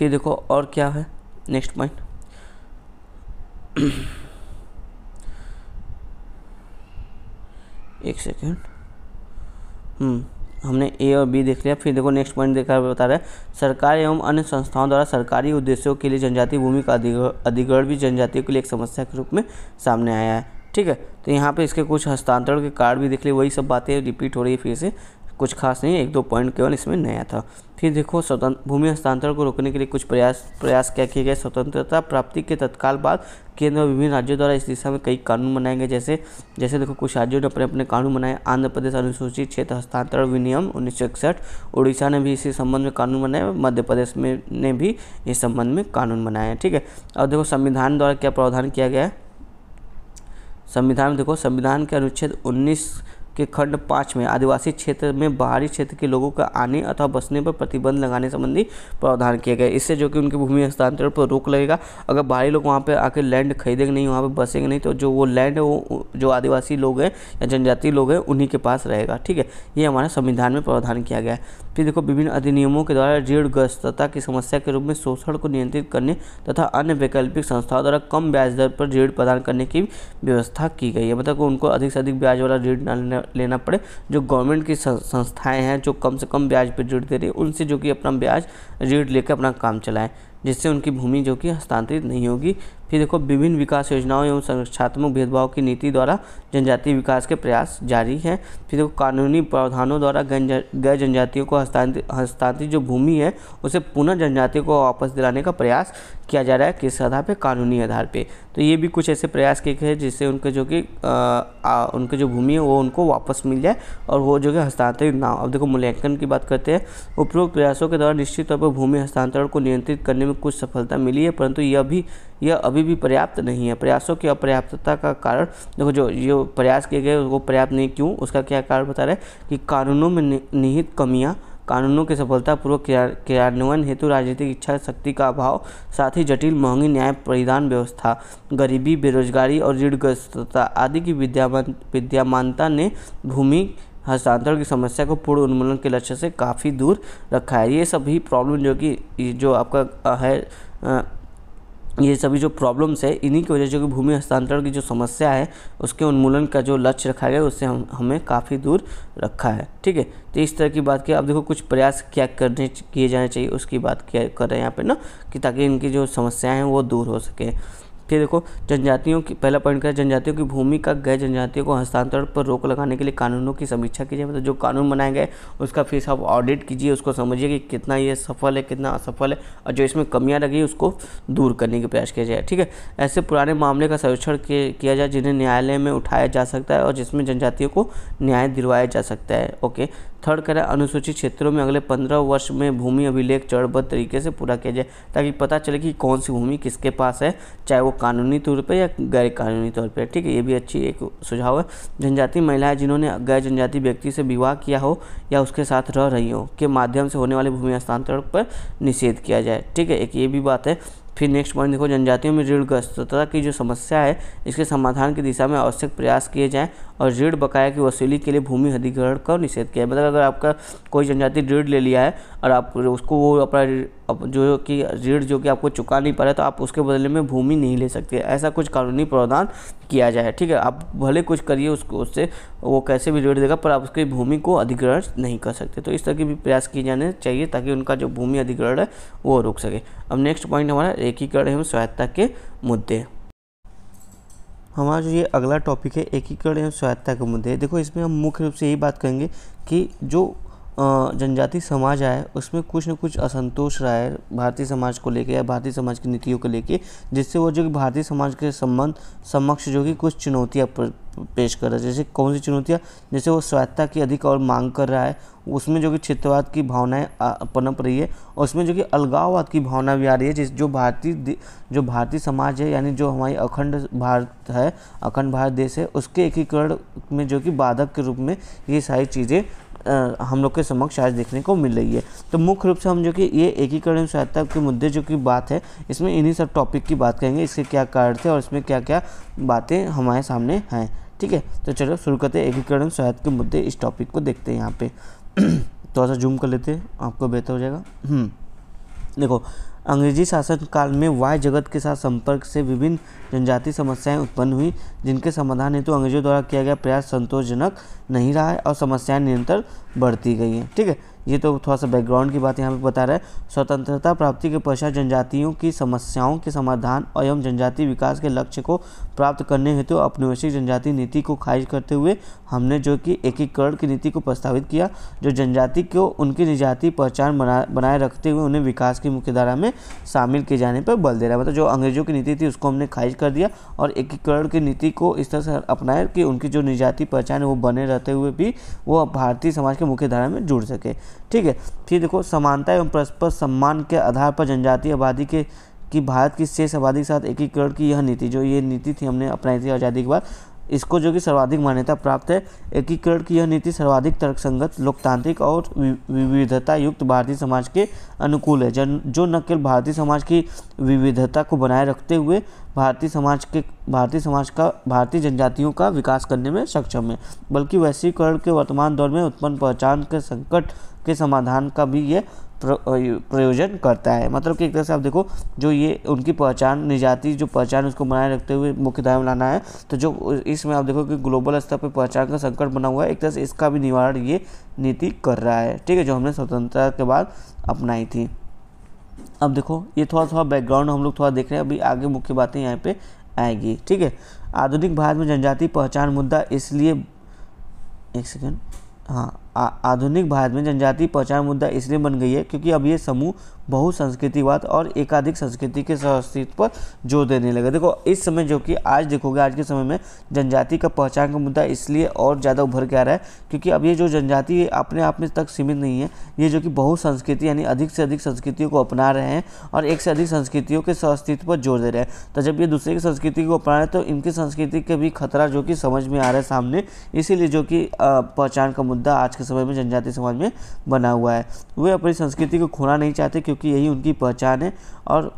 A: फिर देखो और क्या है नेक्स्ट पॉइंट एक सेकेंड हम्म, हमने ए और बी देख लिया फिर देखो नेक्स्ट पॉइंट देखा बता रहे सरकार एवं अन्य संस्थाओं द्वारा सरकारी उद्देश्यों के लिए जनजाति भूमि का अधिग्रहण भी जनजातियों के लिए एक समस्या के रूप में सामने आया है ठीक है तो यहाँ पे इसके कुछ हस्तांतरण के कार्ड भी देख लिए वही सब बातें रिपीट हो रही है फिर से कुछ खास नहीं है एक दो पॉइंट केवल इसमें नया था फिर देखो स्वतंत्र भूमि हस्तांतरण को रोकने के लिए कुछ प्रयास प्रयास क्या किए गए स्वतंत्रता प्राप्ति के तत्काल बाद केंद्र और विभिन्न राज्यों द्वारा इस दिशा में कई कानून बनाए गए जैसे जैसे देखो कुछ राज्यों ने अपने अपने कानून बनाए आंध्र प्रदेश अनुसूचित क्षेत्र हस्तांतरण विनियम उन्नीस उड़ीसा ने भी इसी संबंध में कानून बनाए मध्य प्रदेश में ने भी इस संबंध में कानून बनाया ठीक है और देखो संविधान द्वारा क्या प्रावधान किया गया है संविधान में देखो संविधान के अनुच्छेद उन्नीस के खंड पाँच में आदिवासी क्षेत्र में बाहरी क्षेत्र के लोगों का आने अथवा बसने पर प्रतिबंध लगाने संबंधी प्रावधान किया गया इससे जो कि उनकी भूमि हस्तांतरण पर रोक लगेगा अगर बाहरी लोग वहाँ पर आकर लैंड खरीदेंगे नहीं वहाँ पर बसेंगे नहीं तो जो वो लैंड है वो जो आदिवासी लोग हैं या जनजाति लोग हैं उन्हीं के पास रहेगा ठीक है ये हमारे संविधान में प्रावधान किया गया है फिर देखो विभिन्न अधिनियमों के द्वारा ऋणग्रस्तता की समस्या के रूप में शोषण को नियंत्रित करने तथा अन्य वैकल्पिक संस्थाओं द्वारा कम ब्याज दर पर ऋण प्रदान करने की व्यवस्था की गई है मतलब उनको अधिक से अधिक ब्याज वाला ऋण ना लेना पड़े जो गवर्नमेंट की संस्थाएँ हैं जो कम से कम ब्याज पर ऋण दे रही है उनसे जो कि अपना ब्याज ऋण लेकर अपना काम चलाएँ जिससे उनकी भूमि जो कि हस्तांतरित नहीं होगी फिर देखो विभिन्न विकास योजनाओं एवं संरक्षात्मक भेदभाव की नीति द्वारा जनजातीय विकास के प्रयास जारी हैं फिर देखो कानूनी प्रावधानों द्वारा गैर जनजातियों को हस्तांतरित हस्तांतरित जो भूमि है उसे पुनः जनजातियों को वापस दिलाने का प्रयास किया जा रहा है किस आधार पे कानूनी आधार पे तो ये भी कुछ ऐसे प्रयास किए गए जिससे उनके जो कि उनके जो भूमि है वो उनको वापस मिल जाए और वो जो कि हस्तांतरित ना अब देखो मूल्यांकन की बात करते हैं उपरोक्त प्रयासों के द्वारा निश्चित तौर पर भूमि हस्तांतरण को नियंत्रित करने में कुछ सफलता मिली है परंतु यह भी यह अभी भी पर्याप्त नहीं है प्रयासों की अपर्याप्तता का कारण देखो जो ये प्रयास किए गए वो पर्याप्त नहीं क्यों उसका क्या कारण बता रहे हैं कि कानूनों में निहित कमियाँ कानूनों के सफलतापूर्वक क्रियान्वयन हेतु राजनीतिक इच्छा शक्ति का अभाव साथ ही जटिल महंगी न्याय परिधान व्यवस्था गरीबी बेरोजगारी और ऋणग्रस्तता आदि की विद्यामान विद्यमानता ने भूमि हस्तांतरण की समस्या को पूर्ण उन्मूलन के लक्ष्य से काफ़ी दूर रखा है ये सभी प्रॉब्लम जो कि जो आपका है ये सभी जो प्रॉब्लम्स है इन्हीं की वजह से जो कि भूमि हस्तांतरण की जो समस्या है उसके उन्मूलन का जो लक्ष्य रखा गया उससे हम हमें काफ़ी दूर रखा है ठीक है तो इस तरह की बात की अब देखो कुछ प्रयास क्या करने किए जाने चाहिए उसकी बात क्या कर रहे हैं यहाँ पे ना कि ताकि इनकी जो समस्याएं हैं वो दूर हो सके फिर देखो जनजातियों की पहला पॉइंट क्या है जनजातियों की भूमि का गैर जनजातियों को हस्तांतरण पर रोक लगाने के लिए कानूनों की समीक्षा कीजिए मतलब जो कानून बनाए गए उसका फिर आप ऑडिट कीजिए उसको समझिए कि कितना ये सफल है कितना असफल है और जो इसमें कमियाँ लगी उसको दूर करने के प्रयास किया जाए ठीक है ऐसे पुराने मामले का सर्वेक्षण किया जाए जिन्हें न्यायालय में उठाया जा सकता है और जिसमें जनजातियों को न्याय दिलवाया जा सकता है ओके थर्ड कह रहा है अनुसूचित क्षेत्रों में अगले पंद्रह वर्ष में भूमि अभिलेख चरणबद्ध तरीके से पूरा किया जाए ताकि पता चले कि कौन सी भूमि किसके पास है चाहे वो कानूनी तौर पर या गैर कानूनी तौर पर ठीक है ये भी अच्छी एक सुझाव है जनजाति महिलाएं जिन्होंने गैर जनजाति व्यक्ति से विवाह किया हो या उसके साथ रह रही हो के माध्यम से होने वाले भूमि हस्तांतरण पर निषेध किया जाए ठीक है एक ये भी बात है फिर नेक्स्ट पॉइंट देखो जनजातियों में ऋण ग्रस्तता की जो समस्या है इसके समाधान की दिशा में आवश्यक प्रयास किए जाएँ और ऋण बकाया की वसूली के लिए भूमि अधिग्रहण का निषेध किया मतलब अगर आपका कोई जनजाति ऋण ले लिया है और आप उसको वो अपना अब जो कि ऋण जो कि आपको चुका नहीं पा रहा तो आप उसके बदले में भूमि नहीं ले सकते ऐसा कुछ कानूनी प्रावधान किया जाए ठीक है आप भले कुछ करिए उसको उससे वो कैसे भी ऋण देगा पर आप उसकी भूमि को अधिग्रहण नहीं कर सकते तो इस तरह के भी प्रयास किए जाने चाहिए ताकि उनका जो भूमि अधिग्रहण है वो रुक सके अब नेक्स्ट पॉइंट हमारा एकीकरण एवं स्वायत्ता के मुद्दे हमारा जो ये अगला टॉपिक है एकीकरण एवं स्वायत्ता के मुद्दे देखो इसमें हम मुख्य रूप से यही बात करेंगे कि जो जनजाति समाज आए उसमें कुछ न कुछ असंतोष रहा है भारतीय समाज को लेकर या भारतीय समाज की नीतियों को लेकर जिससे वो जो कि भारतीय समाज के संबंध समक्ष जो कि कुछ चुनौतियाँ पेश कर रहा है जैसे कौन सी चुनौतियाँ जैसे वो स्वायत्ता की अधिक और मांग कर रहा है उसमें जो कि क्षेत्रवाद की भावनाएं पनप रही है और उसमें जो कि अलगाववाद की भावना भी आ रही है जिस जो भारतीय जो भारतीय समाज है यानी जो हमारी अखंड भारत है अखंड भारत देश है उसके एकीकरण में जो कि बाधक के रूप में ये सारी चीज़ें हम लोग के समक्ष आज देखने को मिल रही है तो मुख्य रूप से हम जो कि ये एकीकरण सहायता के मुद्दे जो कि बात है इसमें इन्हीं सब टॉपिक की बात करेंगे इसके क्या कारण थे और इसमें क्या क्या बातें हमारे सामने हैं ठीक है तो चलो शुरू करते हैं एकीकरण सहायता के मुद्दे इस टॉपिक को देखते हैं यहाँ पे थोड़ा सा जूम कर लेते हैं आपको बेहतर हो जाएगा हम्म, देखो अंग्रेजी शासन काल में वाय जगत के साथ संपर्क से विभिन्न जनजातीय समस्याएं उत्पन्न हुई जिनके समाधान हेतु तो अंग्रेजों द्वारा किया गया प्रयास संतोषजनक नहीं रहा है और समस्याएं निरंतर बढ़ती गई हैं ठीक है ये तो थोड़ा सा बैकग्राउंड की बात यहाँ पे बता रहा है स्वतंत्रता प्राप्ति के पश्चात जनजातियों की समस्याओं के समाधान एवं जनजाति विकास के लक्ष्य को प्राप्त करने हेतु तो औपनिवेशिक जनजाति नीति को खारिज करते हुए हमने जो कि एकीकरण की नीति को प्रस्तावित किया जो जनजाति को उनकी निजाति पहचान बनाए रखते हुए उन्हें विकास की मुख्यधारा में शामिल किए जाने पर बल दे रहा है मतलब जो अंग्रेजों की नीति थी उसको हमने खारिज कर दिया और एकीकरण की नीति को इस तरह से अपनाया कि उनकी जो निजाति पहचान है वो बने रहते हुए भी वो भारतीय समाज के मुख्यधारा में जुड़ सके ठीक है फिर देखो समानता एवं परस्पर सम्मान के आधार पर जनजातीय आबादी के कि भारत की शेष आबादी के साथ एकीकरण की यह नीति जो ये नीति थी हमने अपनाई थी आज़ादी के बाद इसको जो कि सर्वाधिक मान्यता प्राप्त है एकीकरण की यह नीति सर्वाधिक तर्कसंगत लोकतांत्रिक और विविधता युक्त भारतीय समाज के अनुकूल है जन जो न केवल भारतीय समाज की विविधता को बनाए रखते हुए भारतीय समाज के भारतीय समाज का भारतीय जनजातियों का विकास करने में सक्षम है बल्कि वैश्वीकरण के वर्तमान दौर में उत्पन्न पहचान के संकट के समाधान का भी ये प्रयोजन करता है मतलब कि एक तरह से आप देखो जो ये उनकी पहचान निजाती जो पहचान उसको बनाए रखते हुए मुख्यधारा में लाना है तो जो इसमें आप देखो कि ग्लोबल स्तर पर पहचान का संकट बना हुआ है एक तरह से इसका भी निवारण ये नीति कर रहा है ठीक है जो हमने स्वतंत्रता के बाद अपनाई थी अब देखो ये थोड़ा थोड़ा बैकग्राउंड हम लोग थोड़ा देख रहे हैं अभी आगे मुख्य बातें यहाँ पर आएगी ठीक है आधुनिक भारत में जनजाति पहचान मुद्दा इसलिए एक सेकेंड हाँ आधुनिक भारत में जनजाति पहचान मुद्दा इसलिए बन गई है क्योंकि अब ये समूह बहु संस्कृतिवाद और एकाधिक संस्कृति के अस्तित्व पर जोर देने लगे देखो इस समय जो कि आज देखोगे आज के समय में जनजाति का पहचान का मुद्दा इसलिए और ज़्यादा उभर के आ रहा है क्योंकि अब ये जो जनजाति अपने आप में तक सीमित नहीं है ये जो कि बहु संस्कृति यानी अधिक से अधिक संस्कृतियों को अपना रहे हैं और एक से अधिक संस्कृतियों के अस्तित्व पर जोर दे रहे हैं तो जब ये दूसरे की संस्कृति को अपना रहे हैं तो इनकी संस्कृति के भी खतरा जो कि समझ में आ रहा है सामने इसीलिए जो कि पहचान का मुद्दा आज के समय में जनजाति समाज में बना हुआ है वे अपनी संस्कृति को खोना नहीं चाहते क्योंकि यही उनकी पहचान है और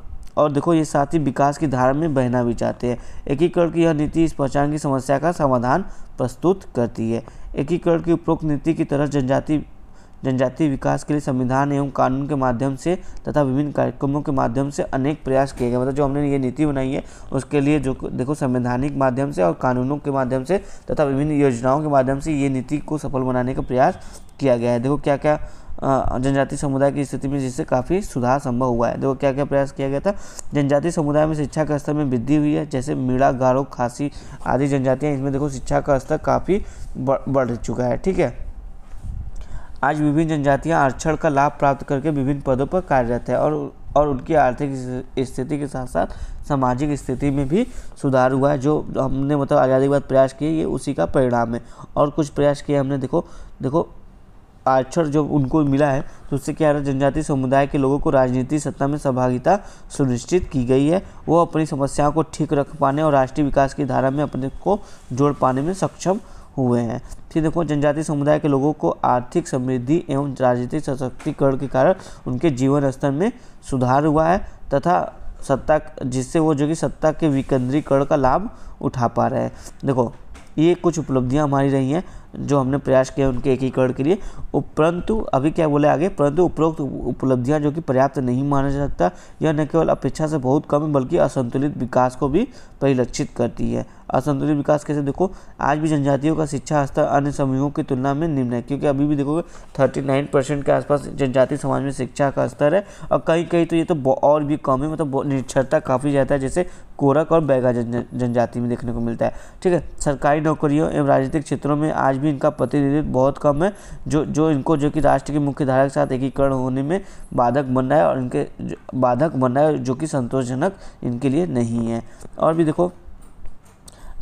A: और देखो ये साथ ही विकास की धारा में बहना भी चाहते हैं एकीकरण की यह नीति इस पहचान की समस्या का समाधान प्रस्तुत करती है एकीकरण की उपरोक्त नीति की तरह जनजाति जनजातीय विकास के लिए संविधान एवं कानून के माध्यम से तथा विभिन्न कार्यक्रमों के माध्यम से अनेक प्रयास किए गए मतलब जो हमने ये नीति बनाई है उसके लिए जो देखो संवैधानिक माध्यम से और कानूनों के माध्यम से तथा विभिन्न योजनाओं के माध्यम से ये नीति को सफल बनाने का प्रयास किया गया है देखो क्या क्या जनजाति समुदाय की स्थिति में जिससे काफ़ी सुधार संभव हुआ है देखो क्या क्या प्रयास किया गया था जनजाति समुदाय में शिक्षा का स्तर में वृद्धि हुई है जैसे मीड़ा गारो खासी आदि जनजातियाँ इसमें देखो शिक्षा का स्तर काफ़ी बढ़ चुका है ठीक है आज विभिन्न जनजातियाँ आरक्षण का लाभ प्राप्त करके विभिन्न पदों पर कार्यरत है और और उनकी आर्थिक स्थिति के साथ साथ सामाजिक स्थिति में भी सुधार हुआ है जो हमने मतलब आज़ादी के बाद प्रयास किए ये उसी का परिणाम है और कुछ प्रयास किए हमने देखो देखो आरक्षण जब उनको मिला है तो उससे क्या है जनजाति समुदाय के लोगों को राजनीति सत्ता में सहभागिता सुनिश्चित की गई है वो अपनी समस्याओं को ठीक रख पाने और राष्ट्रीय विकास की धारा में अपने को जोड़ पाने में सक्षम हुए हैं फिर देखो जनजाति समुदाय के लोगों को आर्थिक समृद्धि एवं राजनीतिक सशक्तिकरण के कारण उनके जीवन स्तर में सुधार हुआ है तथा सत्ता जिससे वो जो कि सत्ता के विकेंद्रीकरण का लाभ उठा पा रहे हैं देखो ये कुछ उपलब्धियां हमारी रही हैं जो हमने प्रयास किए उनके एकीकरण के लिए परंतु अभी क्या बोले आगे परंतु उपरोक्त उपलब्धियां जो कि पर्याप्त नहीं माना जा सकता यह न केवल अपेक्षा से बहुत कम बल्कि असंतुलित विकास को भी परिलक्षित करती है असंतुलित विकास कैसे देखो आज भी जनजातियों का शिक्षा स्तर अन्य समूहों की तुलना में निम्न है क्योंकि अभी भी देखोगे थर्टी नाइन परसेंट के आसपास जनजाति समाज में शिक्षा का स्तर है और कहीं कहीं तो ये तो और भी कम है मतलब निरक्षरता काफ़ी ज़्यादा है जैसे कोरक और बैगा जनजाति में देखने को मिलता है ठीक है सरकारी नौकरियों एवं राजनीतिक क्षेत्रों में आज भी इनका प्रतिनिधित्व बहुत कम है जो जो इनको जो कि राष्ट्र की मुख्य धारा के साथ एकीकरण होने में बाधक बन रहा है और इनके बाधक बन रहा है जो कि संतोषजनक इनके लिए नहीं है और भी देखो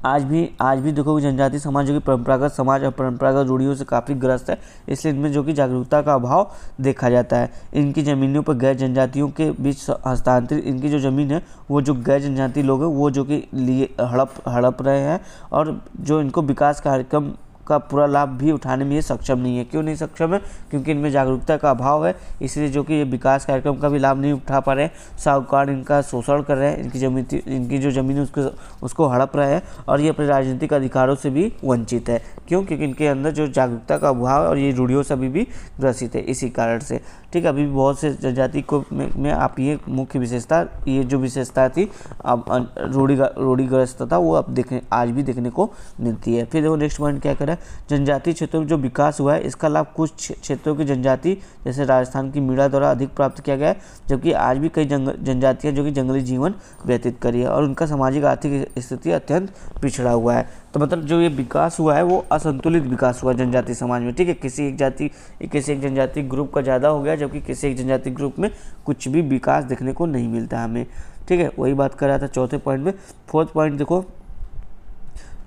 A: आज भी आज भी देखो कि जनजाति समाज जो कि परंपरागत समाज और परंपरागत रूढ़ियों से काफ़ी ग्रस्त है इसलिए इनमें जो कि जागरूकता का अभाव देखा जाता है इनकी ज़मीनों पर गैर जनजातियों के बीच हस्तांतरित इनकी जो ज़मीन है वो जो गैर जनजाति लोग हैं वो जो कि लिए हड़प हड़प रहे हैं और जो इनको विकास कार्यक्रम का पूरा लाभ भी उठाने में ये सक्षम नहीं है क्यों नहीं सक्षम है क्योंकि इनमें जागरूकता का अभाव है इसलिए जो कि ये विकास कार्यक्रम का भी लाभ नहीं उठा पा रहे हैं साहूकार इनका शोषण कर रहे हैं इनकी जमीन इनकी जो ज़मीन है उसको उसको हड़प रहे हैं और ये अपने राजनीतिक अधिकारों से भी वंचित है क्यों क्योंकि इनके अंदर जो जागरूकता का अभाव और ये रूढ़ियों से अभी भी ग्रसित है इसी कारण से ठीक है अभी भी बहुत से जनजाति को में, आप ये मुख्य विशेषता ये जो विशेषता थी अब रूढ़ी रूढ़ीग्रस्तता वो अब देखने आज भी देखने को मिलती है फिर देखो नेक्स्ट पॉइंट क्या करें जनजातीय क्षेत्रों में जो विकास हुआ है इसका लाभ कुछ क्षेत्रों की जनजाति जैसे राजस्थान की मीणा द्वारा अधिक प्राप्त किया गया है जबकि आज भी कई जंग जनजातियाँ जो कि जंगली जीवन व्यतीत करी है और उनका सामाजिक आर्थिक स्थिति अत्यंत पिछड़ा हुआ है तो मतलब जो ये विकास हुआ है वो असंतुलित विकास हुआ जनजाति समाज में ठीक है किसी एक जाति किसी एक जनजाति ग्रुप का ज़्यादा हो गया जबकि किसी एक जनजाति ग्रुप में कुछ भी विकास देखने को नहीं मिलता हमें ठीक है वही बात कर रहा था चौथे पॉइंट में फोर्थ पॉइंट देखो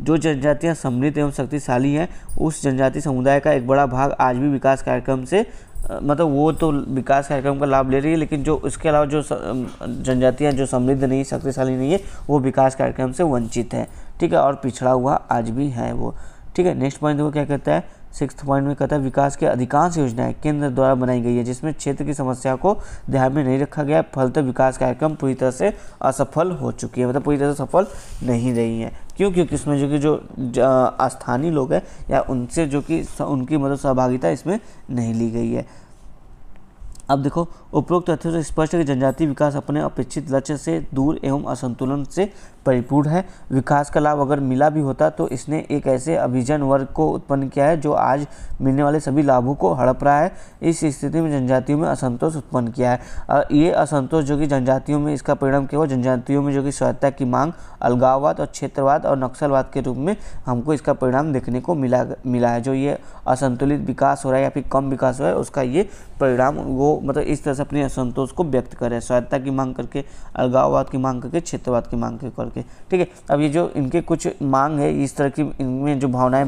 A: जो जनजातियाँ समृद्ध एवं शक्तिशाली हैं उस जनजाति समुदाय का एक बड़ा भाग आज भी विकास कार्यक्रम से मतलब वो तो विकास कार्यक्रम का लाभ ले रही है लेकिन जो इसके अलावा जो जनजातियाँ जो समृद्ध नहीं शक्तिशाली नहीं है वो विकास कार्यक्रम से वंचित है ठीक है और पिछड़ा हुआ आज भी है वो ठीक है नेक्स्ट पॉइंट वो क्या कहता है सिक्स पॉइंट में कहता है विकास के अधिकांश योजनाएं केंद्र द्वारा बनाई गई है जिसमें क्षेत्र की समस्या को ध्यान में नहीं रखा गया फलत विकास कार्यक्रम पूरी तरह से असफल हो चुकी है मतलब पूरी तरह से सफल नहीं रही है क्यों क्योंकि इसमें जो कि जो स्थानीय लोग हैं या उनसे जो कि उनकी मतलब सहभागिता इसमें नहीं ली गई है अब देखो उपरोक्त तथ्यों से स्पष्ट है कि जनजातीय विकास अपने अपेक्षित लक्ष्य से दूर एवं असंतुलन से परिपूर्ण है विकास का लाभ अगर मिला भी होता तो इसने एक ऐसे अभिजन वर्ग को उत्पन्न किया है जो आज मिलने वाले सभी लाभों को हड़प रहा है इस स्थिति में जनजातियों में असंतोष उत्पन्न किया है ये असंतोष जो कि जनजातियों में इसका परिणाम क्या हुआ जनजातियों में जो कि स्वायत्ता की मांग अलगाववाद और क्षेत्रवाद और नक्सलवाद के रूप में हमको इसका परिणाम देखने को मिला मिला है जो ये असंतुलित विकास हो रहा है या फिर कम विकास हो रहा है उसका ये परिणाम वो मतलब इस तरह से अपने असंतोष को व्यक्त करे स्वायत्ता की मांग करके अलगाववाद की मांग करके क्षेत्रवाद की मांग करके के ठीक है अब ये जो इनके कुछ मांग है इस तरह की इनमें जो भावनाएं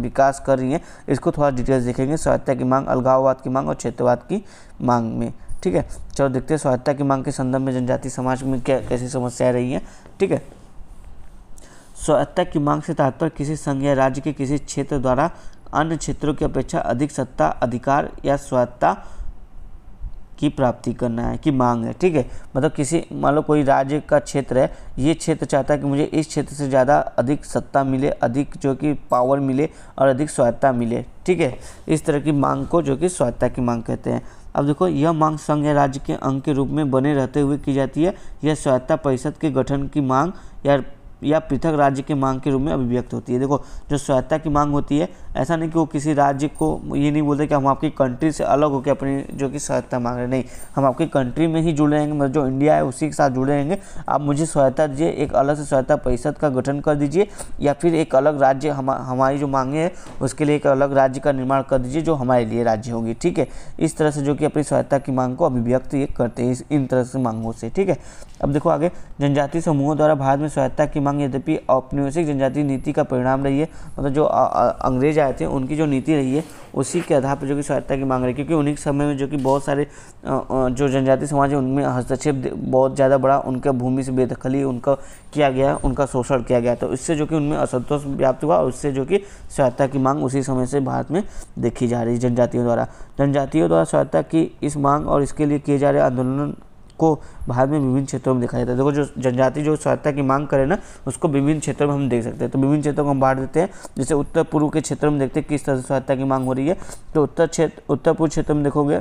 A: विकास कर रही हैं इसको थोड़ा डिटेल्स देखेंगे स्वायत्ता की मांग अलगाववाद की मांग और क्षेत्रवाद की मांग में ठीक है चलो देखते हैं स्वायत्ता की मांग के संदर्भ में जनजाति समाज में क्या कैसी समस्याएँ रही हैं ठीक है स्वायत्ता की मांग से तात्पर्य किसी संघ या राज्य के किसी क्षेत्र द्वारा अन्य क्षेत्रों की अपेक्षा अधिक सत्ता अधिकार या स्वायत्ता की प्राप्ति करना है कि मांग है ठीक है मतलब किसी मान लो कोई राज्य का क्षेत्र है ये क्षेत्र चाहता है कि मुझे इस क्षेत्र से ज़्यादा अधिक सत्ता मिले अधिक जो कि पावर मिले और अधिक स्वायत्ता मिले ठीक है इस तरह की मांग को जो कि स्वायत्ता की मांग कहते हैं अब देखो यह मांग संघ राज्य के अंग के रूप में बने रहते हुए की जाती है यह स्वायत्ता परिषद के गठन की मांग या या पृथक राज्य की मांग के रूप में अभिव्यक्त होती है देखो जो स्वायत्ता की मांग होती है ऐसा नहीं कि वो किसी राज्य को ये नहीं बोलते कि हम आपकी कंट्री से अलग होकर अपनी जो कि स्वायत्ता मांग रहे नहीं हम आपकी कंट्री में ही जुड़े रहेंगे मतलब जो इंडिया है उसी के साथ जुड़े रहेंगे आप मुझे स्वायत्ता दीजिए एक अलग से स्वायत्ता परिषद का गठन कर दीजिए या फिर एक अलग राज्य हम हमारी जो मांगे हैं उसके लिए एक अलग राज्य का निर्माण कर दीजिए जो हमारे लिए राज्य होगी ठीक है इस तरह से जो कि अपनी स्वायत्ता की मांग को अभिव्यक्त ये करते हैं इन तरह से मांगों से ठीक है अब देखो आगे जनजाति समूहों द्वारा भारत में स्वायत्ता की मांग यद्यपि औपनिवेशिक जनजाति नीति का परिणाम रही है मतलब जो अंग्रेज आए थे उनकी जो नीति रही है उसी के आधार पर जो कि स्वायत्ता की मांग रही क्योंकि उन्हीं समय में जो कि बहुत सारे जो जनजाति समाज है उनमें हस्तक्षेप बहुत ज़्यादा बड़ा उनके भूमि से बेदखली उनका किया गया उनका शोषण किया गया तो इससे जो कि उनमें असंतोष व्याप्त हुआ और उससे जो कि स्वायत्ता की मांग उसी समय से भारत में देखी जा रही जनजातियों द्वारा जनजातियों द्वारा स्वायत्ता की इस मांग और इसके लिए किए जा रहे आंदोलन को भारत में विभिन्न क्षेत्रों में देखा जाता है देखो जो जनजाति जो स्वायत्ता की मांग करे ना उसको विभिन्न क्षेत्रों में हम देख सकते हैं तो विभिन्न क्षेत्रों को हम बांट देते हैं जैसे उत्तर पूर्व के क्षेत्र में देखते हैं किस तरह से स्वायत्ता की मांग हो रही है तो उत्तर क्षेत्र उत्तर पूर्व क्षेत्र में देखोगे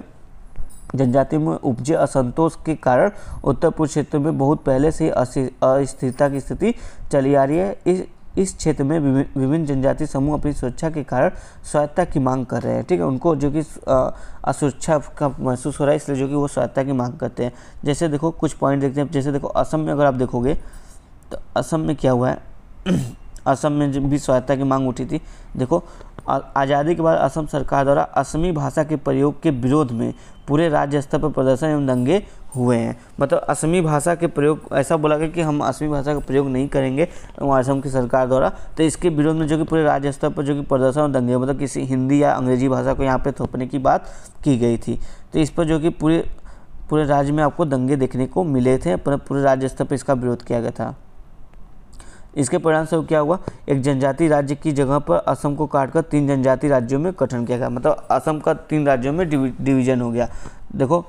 A: जनजाति में उपजे असंतोष के कारण उत्तर पूर्व क्षेत्र में बहुत पहले से ही अस्थिरता की स्थिति चली आ रही है इस इस क्षेत्र में विभिन्न जनजाति समूह अपनी सुरक्षा के कारण स्वायत्ता की मांग कर रहे हैं ठीक है उनको जो कि असुरक्षा का महसूस हो रहा है इसलिए जो कि वो स्वायत्ता की मांग करते हैं जैसे देखो कुछ पॉइंट देखते हैं जैसे देखो असम में अगर आप देखोगे तो असम में क्या हुआ है असम में भी स्वायत्ता की मांग उठी थी देखो आज़ादी के बाद असम सरकार द्वारा असमी भाषा के प्रयोग के विरोध में पूरे राज्य स्तर पर प्रदर्शन एवं दंगे हुए हैं मतलब असमी भाषा के प्रयोग ऐसा बोला गया कि हम असमी भाषा का प्रयोग नहीं करेंगे असम की सरकार द्वारा तो इसके विरोध में जो कि पूरे राज्य स्तर पर जो कि प्रदर्शन और दंगे मतलब किसी हिंदी या अंग्रेजी भाषा को यहाँ पे थोपने की बात की गई थी तो इस पर जो कि पूरे पूरे राज्य में आपको दंगे देखने को मिले थे पर पूरे राज्य स्तर पर इसका विरोध किया गया था इसके परिणामस्वरूप क्या हुआ एक जनजाति राज्य की जगह पर असम को काटकर तीन जनजाति राज्यों में गठन किया गया मतलब असम का तीन राज्यों में डिवीजन हो गया देखो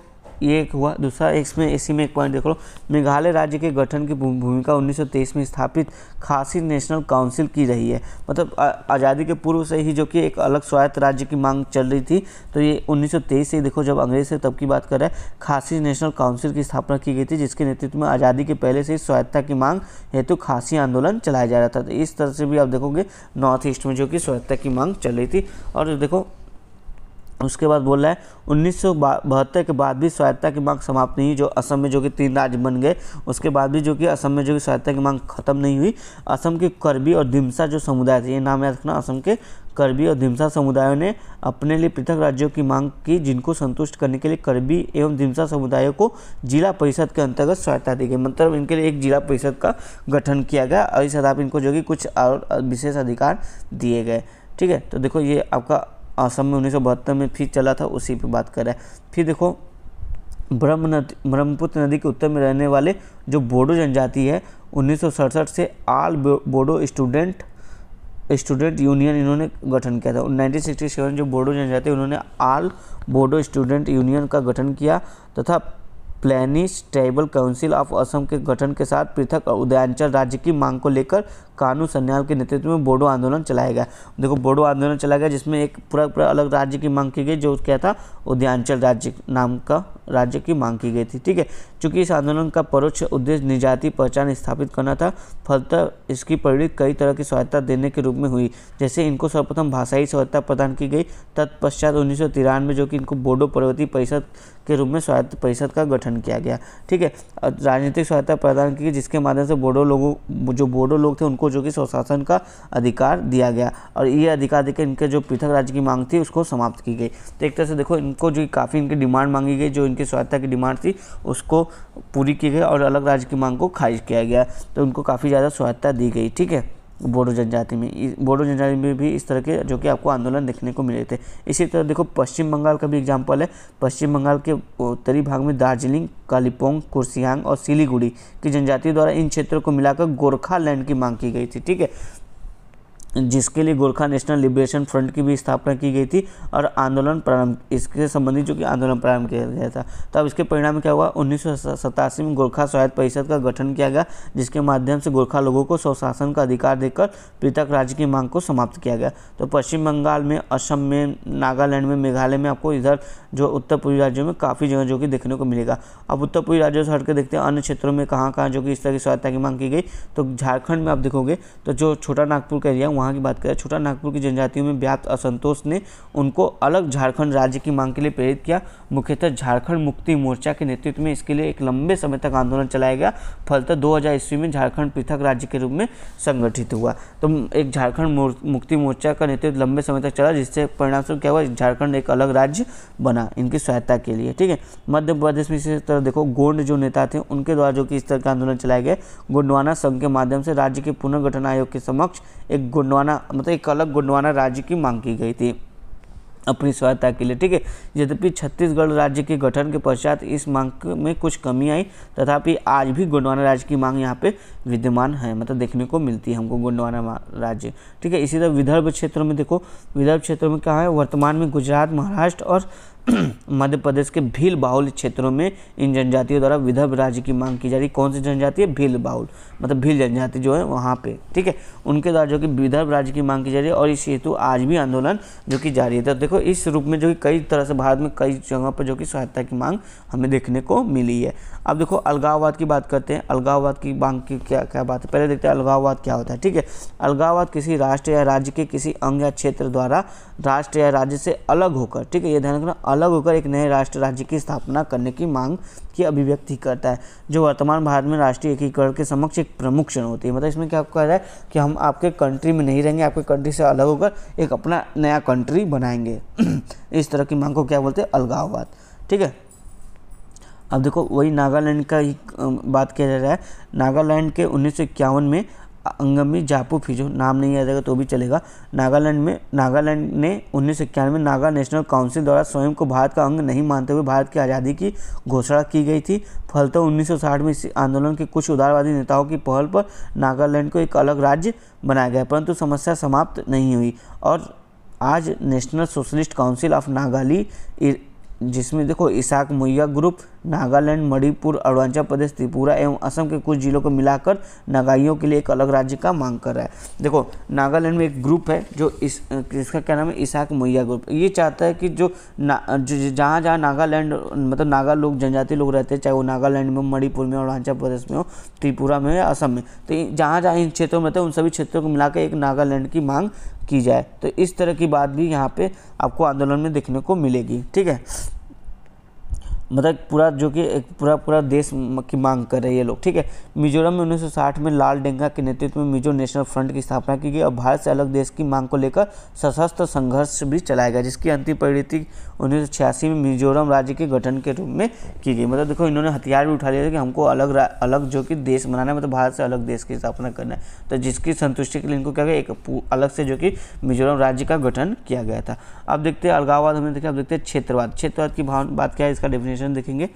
A: ये एक हुआ दूसरा इसमें इसी में एक पॉइंट देख लो मेघालय राज्य के गठन की भूमिका 1923 में स्थापित खासी नेशनल काउंसिल की रही है मतलब आज़ादी के पूर्व से ही जो कि एक अलग स्वायत्त राज्य की मांग चल रही थी तो ये 1923 से देखो जब अंग्रेज से तब की बात कर रहे हैं खासी नेशनल काउंसिल की स्थापना की गई थी जिसके नेतृत्व में आज़ादी के पहले से ही स्वायत्ता की मांग हेतु खासी आंदोलन चलाया जा रहा था तो इस तरह से भी आप देखोगे नॉर्थ ईस्ट में जो कि स्वायत्ता की मांग चल रही थी और देखो उसके बाद बोल रहा है उन्नीस के बाद भी स्वायत्ता की मांग समाप्त नहीं हुई जो असम में जो कि तीन राज्य बन गए उसके बाद भी जो कि असम में जो कि स्वायत्ता की मांग खत्म नहीं हुई असम के करबी और धिमसा जो समुदाय थे ये नाम याद रखना असम के करबी और धिमसा समुदायों ने अपने लिए पृथक राज्यों की मांग की जिनको संतुष्ट करने के लिए करबी एवं धिमसा समुदायों को जिला परिषद के अंतर्गत सहायता दी गई मतलब इनके लिए एक जिला परिषद का गठन किया गया और इस आधार पर इनको जो कि कुछ और विशेष अधिकार दिए गए ठीक है तो देखो ये आपका असम में उन्नीस में फिर चला था उसी पर बात कर है फिर देखो ब्रह्म नदी ब्रह्मपुत्र नदी के उत्तर में रहने वाले जो बोडो जनजाति है उन्नीस से all Bodo student student union इन्होंने गठन किया था 1967 जो बोडो जनजाति उन्होंने आल बोडो स्टूडेंट यूनियन का गठन किया तथा plains tribal council of Assam के गठन के साथ पृथक और उदयांचल राज्य की मांग को लेकर कानू सन्याल के नेतृत्व में बोडो आंदोलन चलाया गया देखो बोडो आंदोलन चलाया गया जिसमें एक पूरा पूरा अलग राज्य की मांग की गई जो क्या था उदयांचल राज्य नाम का राज्य की मांग की गई थी ठीक है चूंकि इस आंदोलन का परोक्ष उद्देश्य निजाति पहचान स्थापित करना था फलतः इसकी परिणित कई तरह की सहायता देने के रूप में हुई जैसे इनको सर्वप्रथम भाषाई सहायता प्रदान की गई तत्पश्चात उन्नीस जो कि इनको बोडो पर्वतीय परिषद के रूप में स्वायत्त परिषद का गठन किया गया ठीक है राजनीतिक सहायता प्रदान की जिसके माध्यम से बोडो लोगों जो बोडो लोग थे उनको जो कि स्वशासन का अधिकार दिया गया और ये अधिकार देकर इनके जो पृथक राज्य की मांग थी उसको समाप्त की गई तो एक तरह से देखो इनको जो काफ़ी इनकी डिमांड मांगी गई जो इनकी सहायता की डिमांड थी उसको पूरी की गई और अलग राज्य की मांग को खारिज किया गया तो उनको काफ़ी ज़्यादा सहायता दी गई ठीक है बोडो जनजाति में बोडो जनजाति में भी इस तरह के जो कि आपको आंदोलन देखने को मिले थे इसी तरह देखो पश्चिम बंगाल का भी एग्जाम्पल है पश्चिम बंगाल के उत्तरी भाग में दार्जिलिंग कालीपोंग कुर्सियांग और सिलीगुड़ी की जनजाति द्वारा इन क्षेत्रों को मिलाकर गोरखा लैंड की मांग की गई थी ठीक है जिसके लिए गोरखा नेशनल लिबरेशन फ्रंट की भी स्थापना की गई थी और आंदोलन प्रारंभ इसके संबंधित जो कि आंदोलन प्रारंभ किया गया था तो अब इसके परिणाम क्या हुआ उन्नीस में गोरखा स्वायत्त परिषद का गठन किया गया जिसके माध्यम से गोरखा लोगों को स्वशासन का अधिकार देकर पृथक राज्य की मांग को समाप्त किया गया तो पश्चिम बंगाल में असम में नागालैंड में मेघालय में आपको इधर जो उत्तर पूर्वी राज्यों में काफ़ी जगह जो कि देखने को मिलेगा अब उत्तर पूर्वी राज्यों से हटकर देखते हैं अन्य क्षेत्रों में कहाँ कहाँ जो कि इस तरह की स्वायत्ता की मांग की गई तो झारखंड में आप देखोगे तो जो छोटा नागपुर का एरिया वहाँ वहाँ की बात करें छोटा नागपुर की जनजातियों में व्याप्त असंतोष ने उनको अलग झारखंड राज्य की मांग के लिए प्रेरित किया मुख्यतः झारखंड मुक्ति मोर्चा के नेतृत्व में इसके लिए एक लंबे समय तक आंदोलन चलाया गया फलतः दो ईस्वी में झारखंड पृथक राज्य के रूप में संगठित हुआ तो एक झारखंड मुक्ति मोर्चा का नेतृत्व लंबे समय तक चला जिससे परिणामस्वरूप क्या हुआ झारखंड एक अलग राज्य बना इनकी सहायता के लिए ठीक है मध्य प्रदेश में इसी तरह देखो गोंड जो नेता थे उनके द्वारा जो कि इस तरह का आंदोलन चलाया गया गोंडवाना संघ के माध्यम से राज्य के पुनर्गठन आयोग के समक्ष एक गुंडवाना मतलब एक अलग गुंडवाना राज्य की मांग की गई थी अपनी स्वायत्ता के लिए ठीक है यद्यपि छत्तीसगढ़ राज्य के गठन के पश्चात इस मांग में कुछ कमी आई तथापि आज भी गुंडवाना राज्य की मांग यहाँ पे विद्यमान है मतलब देखने को मिलती है हमको गुंडवाना राज्य ठीक है इसी तरह विदर्भ क्षेत्र में देखो विदर्भ क्षेत्र में क्या है वर्तमान में गुजरात महाराष्ट्र और मध्य प्रदेश के भील बाहुल क्षेत्रों में इन जनजातियों द्वारा विदर्भ राज्य की मांग की जा रही कौन सी जनजाति है भील बाहुल मतलब भील जनजाति जो है वहाँ पे ठीक है उनके द्वारा जो कि विदर्भ राज्य की मांग की जा रही है और इस हेतु आज भी आंदोलन जो कि जारी है तो देखो इस रूप में जो कि कई तरह से भारत में कई जगहों पर जो कि सहायता की मांग हमें देखने को मिली है अब देखो अलगाववाद की बात करते हैं अलगाववाद की बांग की क्या क्या बात है पहले देखते हैं अलगाववाद क्या होता है ठीक है अलगाववाद किसी राष्ट्र या राज्य के किसी अंग या क्षेत्र द्वारा राष्ट्र या राज्य से अलग होकर ठीक है ये ध्यान रखना अलग होकर एक नए राष्ट्र राज्य की स्थापना करने की मांग की अभिव्यक्ति करता है जो वर्तमान भारत में राष्ट्रीय एकीकरण के समक्ष एक प्रमुख क्षण होती है मतलब इसमें क्या कह रहा है कि हम आपके कंट्री में नहीं रहेंगे आपके कंट्री से अलग होकर एक अपना नया कंट्री बनाएंगे इस तरह की मांग को क्या बोलते हैं अलगाववाद ठीक है अब देखो वही नागालैंड का ही बात किया जा रहा है नागालैंड के उन्नीस में अंगमी जापू फिजो नाम नहीं आ जाएगा तो भी चलेगा नागालैंड में नागालैंड ने उन्नीस में नागा नेशनल काउंसिल द्वारा स्वयं को भारत का अंग नहीं मानते हुए भारत की आज़ादी की घोषणा की गई थी तो सौ 1960 में इस आंदोलन के कुछ उदारवादी नेताओं की पहल पर नागालैंड को एक अलग राज्य बनाया गया परंतु समस्या समाप्त नहीं हुई और आज national socialist council of Nagalim जिसमें देखो इसाक मुहैया ग्रुप नागालैंड मणिपुर अरुणाचल प्रदेश त्रिपुरा एवं असम के कुछ जिलों को मिलाकर नागाइयों के लिए एक अलग राज्य का मांग कर रहा है देखो नागालैंड में एक ग्रुप है जो इस इसका क्या नाम है इसाक मैया ग्रुप ये चाहता है कि जो ना जहाँ जहाँ नागालैंड मतलब नागा लोग जनजाति लोग रहते हैं चाहे वो नागालैंड में मणिपुर में अरुणाचल प्रदेश में हो त्रिपुरा में या असम में तो जहाँ जहाँ इन क्षेत्रों में रहते हैं उन सभी क्षेत्रों को मिलाकर एक नागालैंड की मांग की जाए तो इस तरह की बात भी यहाँ पर आपको आंदोलन में देखने को मिलेगी ठीक है मतलब पूरा जो कि एक पूरा पूरा देश की मांग कर रहे हैं ये लोग ठीक है मिजोरम में 1960 में लाल डेंगा के नेतृत्व में मिजो नेशनल फ्रंट की स्थापना की गई और भारत से अलग देश की मांग को लेकर सशस्त्र संघर्ष भी चलाया गया जिसकी अंतिम परिणति 1986 में मिजोरम राज्य के गठन के रूप में की गई मतलब देखो इन्होंने हथियार भी उठा लिया था कि हमको अलग अलग जो कि देश बनाना है मतलब भारत से अलग देश की स्थापना करना है तो जिसकी संतुष्टि के लिए इनको क्या गया एक अलग से जो कि मिजोरम राज्य का गठन किया गया था अब देखते हैं अलगाववाद हमने देखा अब देखते हैं क्षेत्रवाद क्षेत्रवाद की बात क्या है इसका डेफिनेशन देखेंगे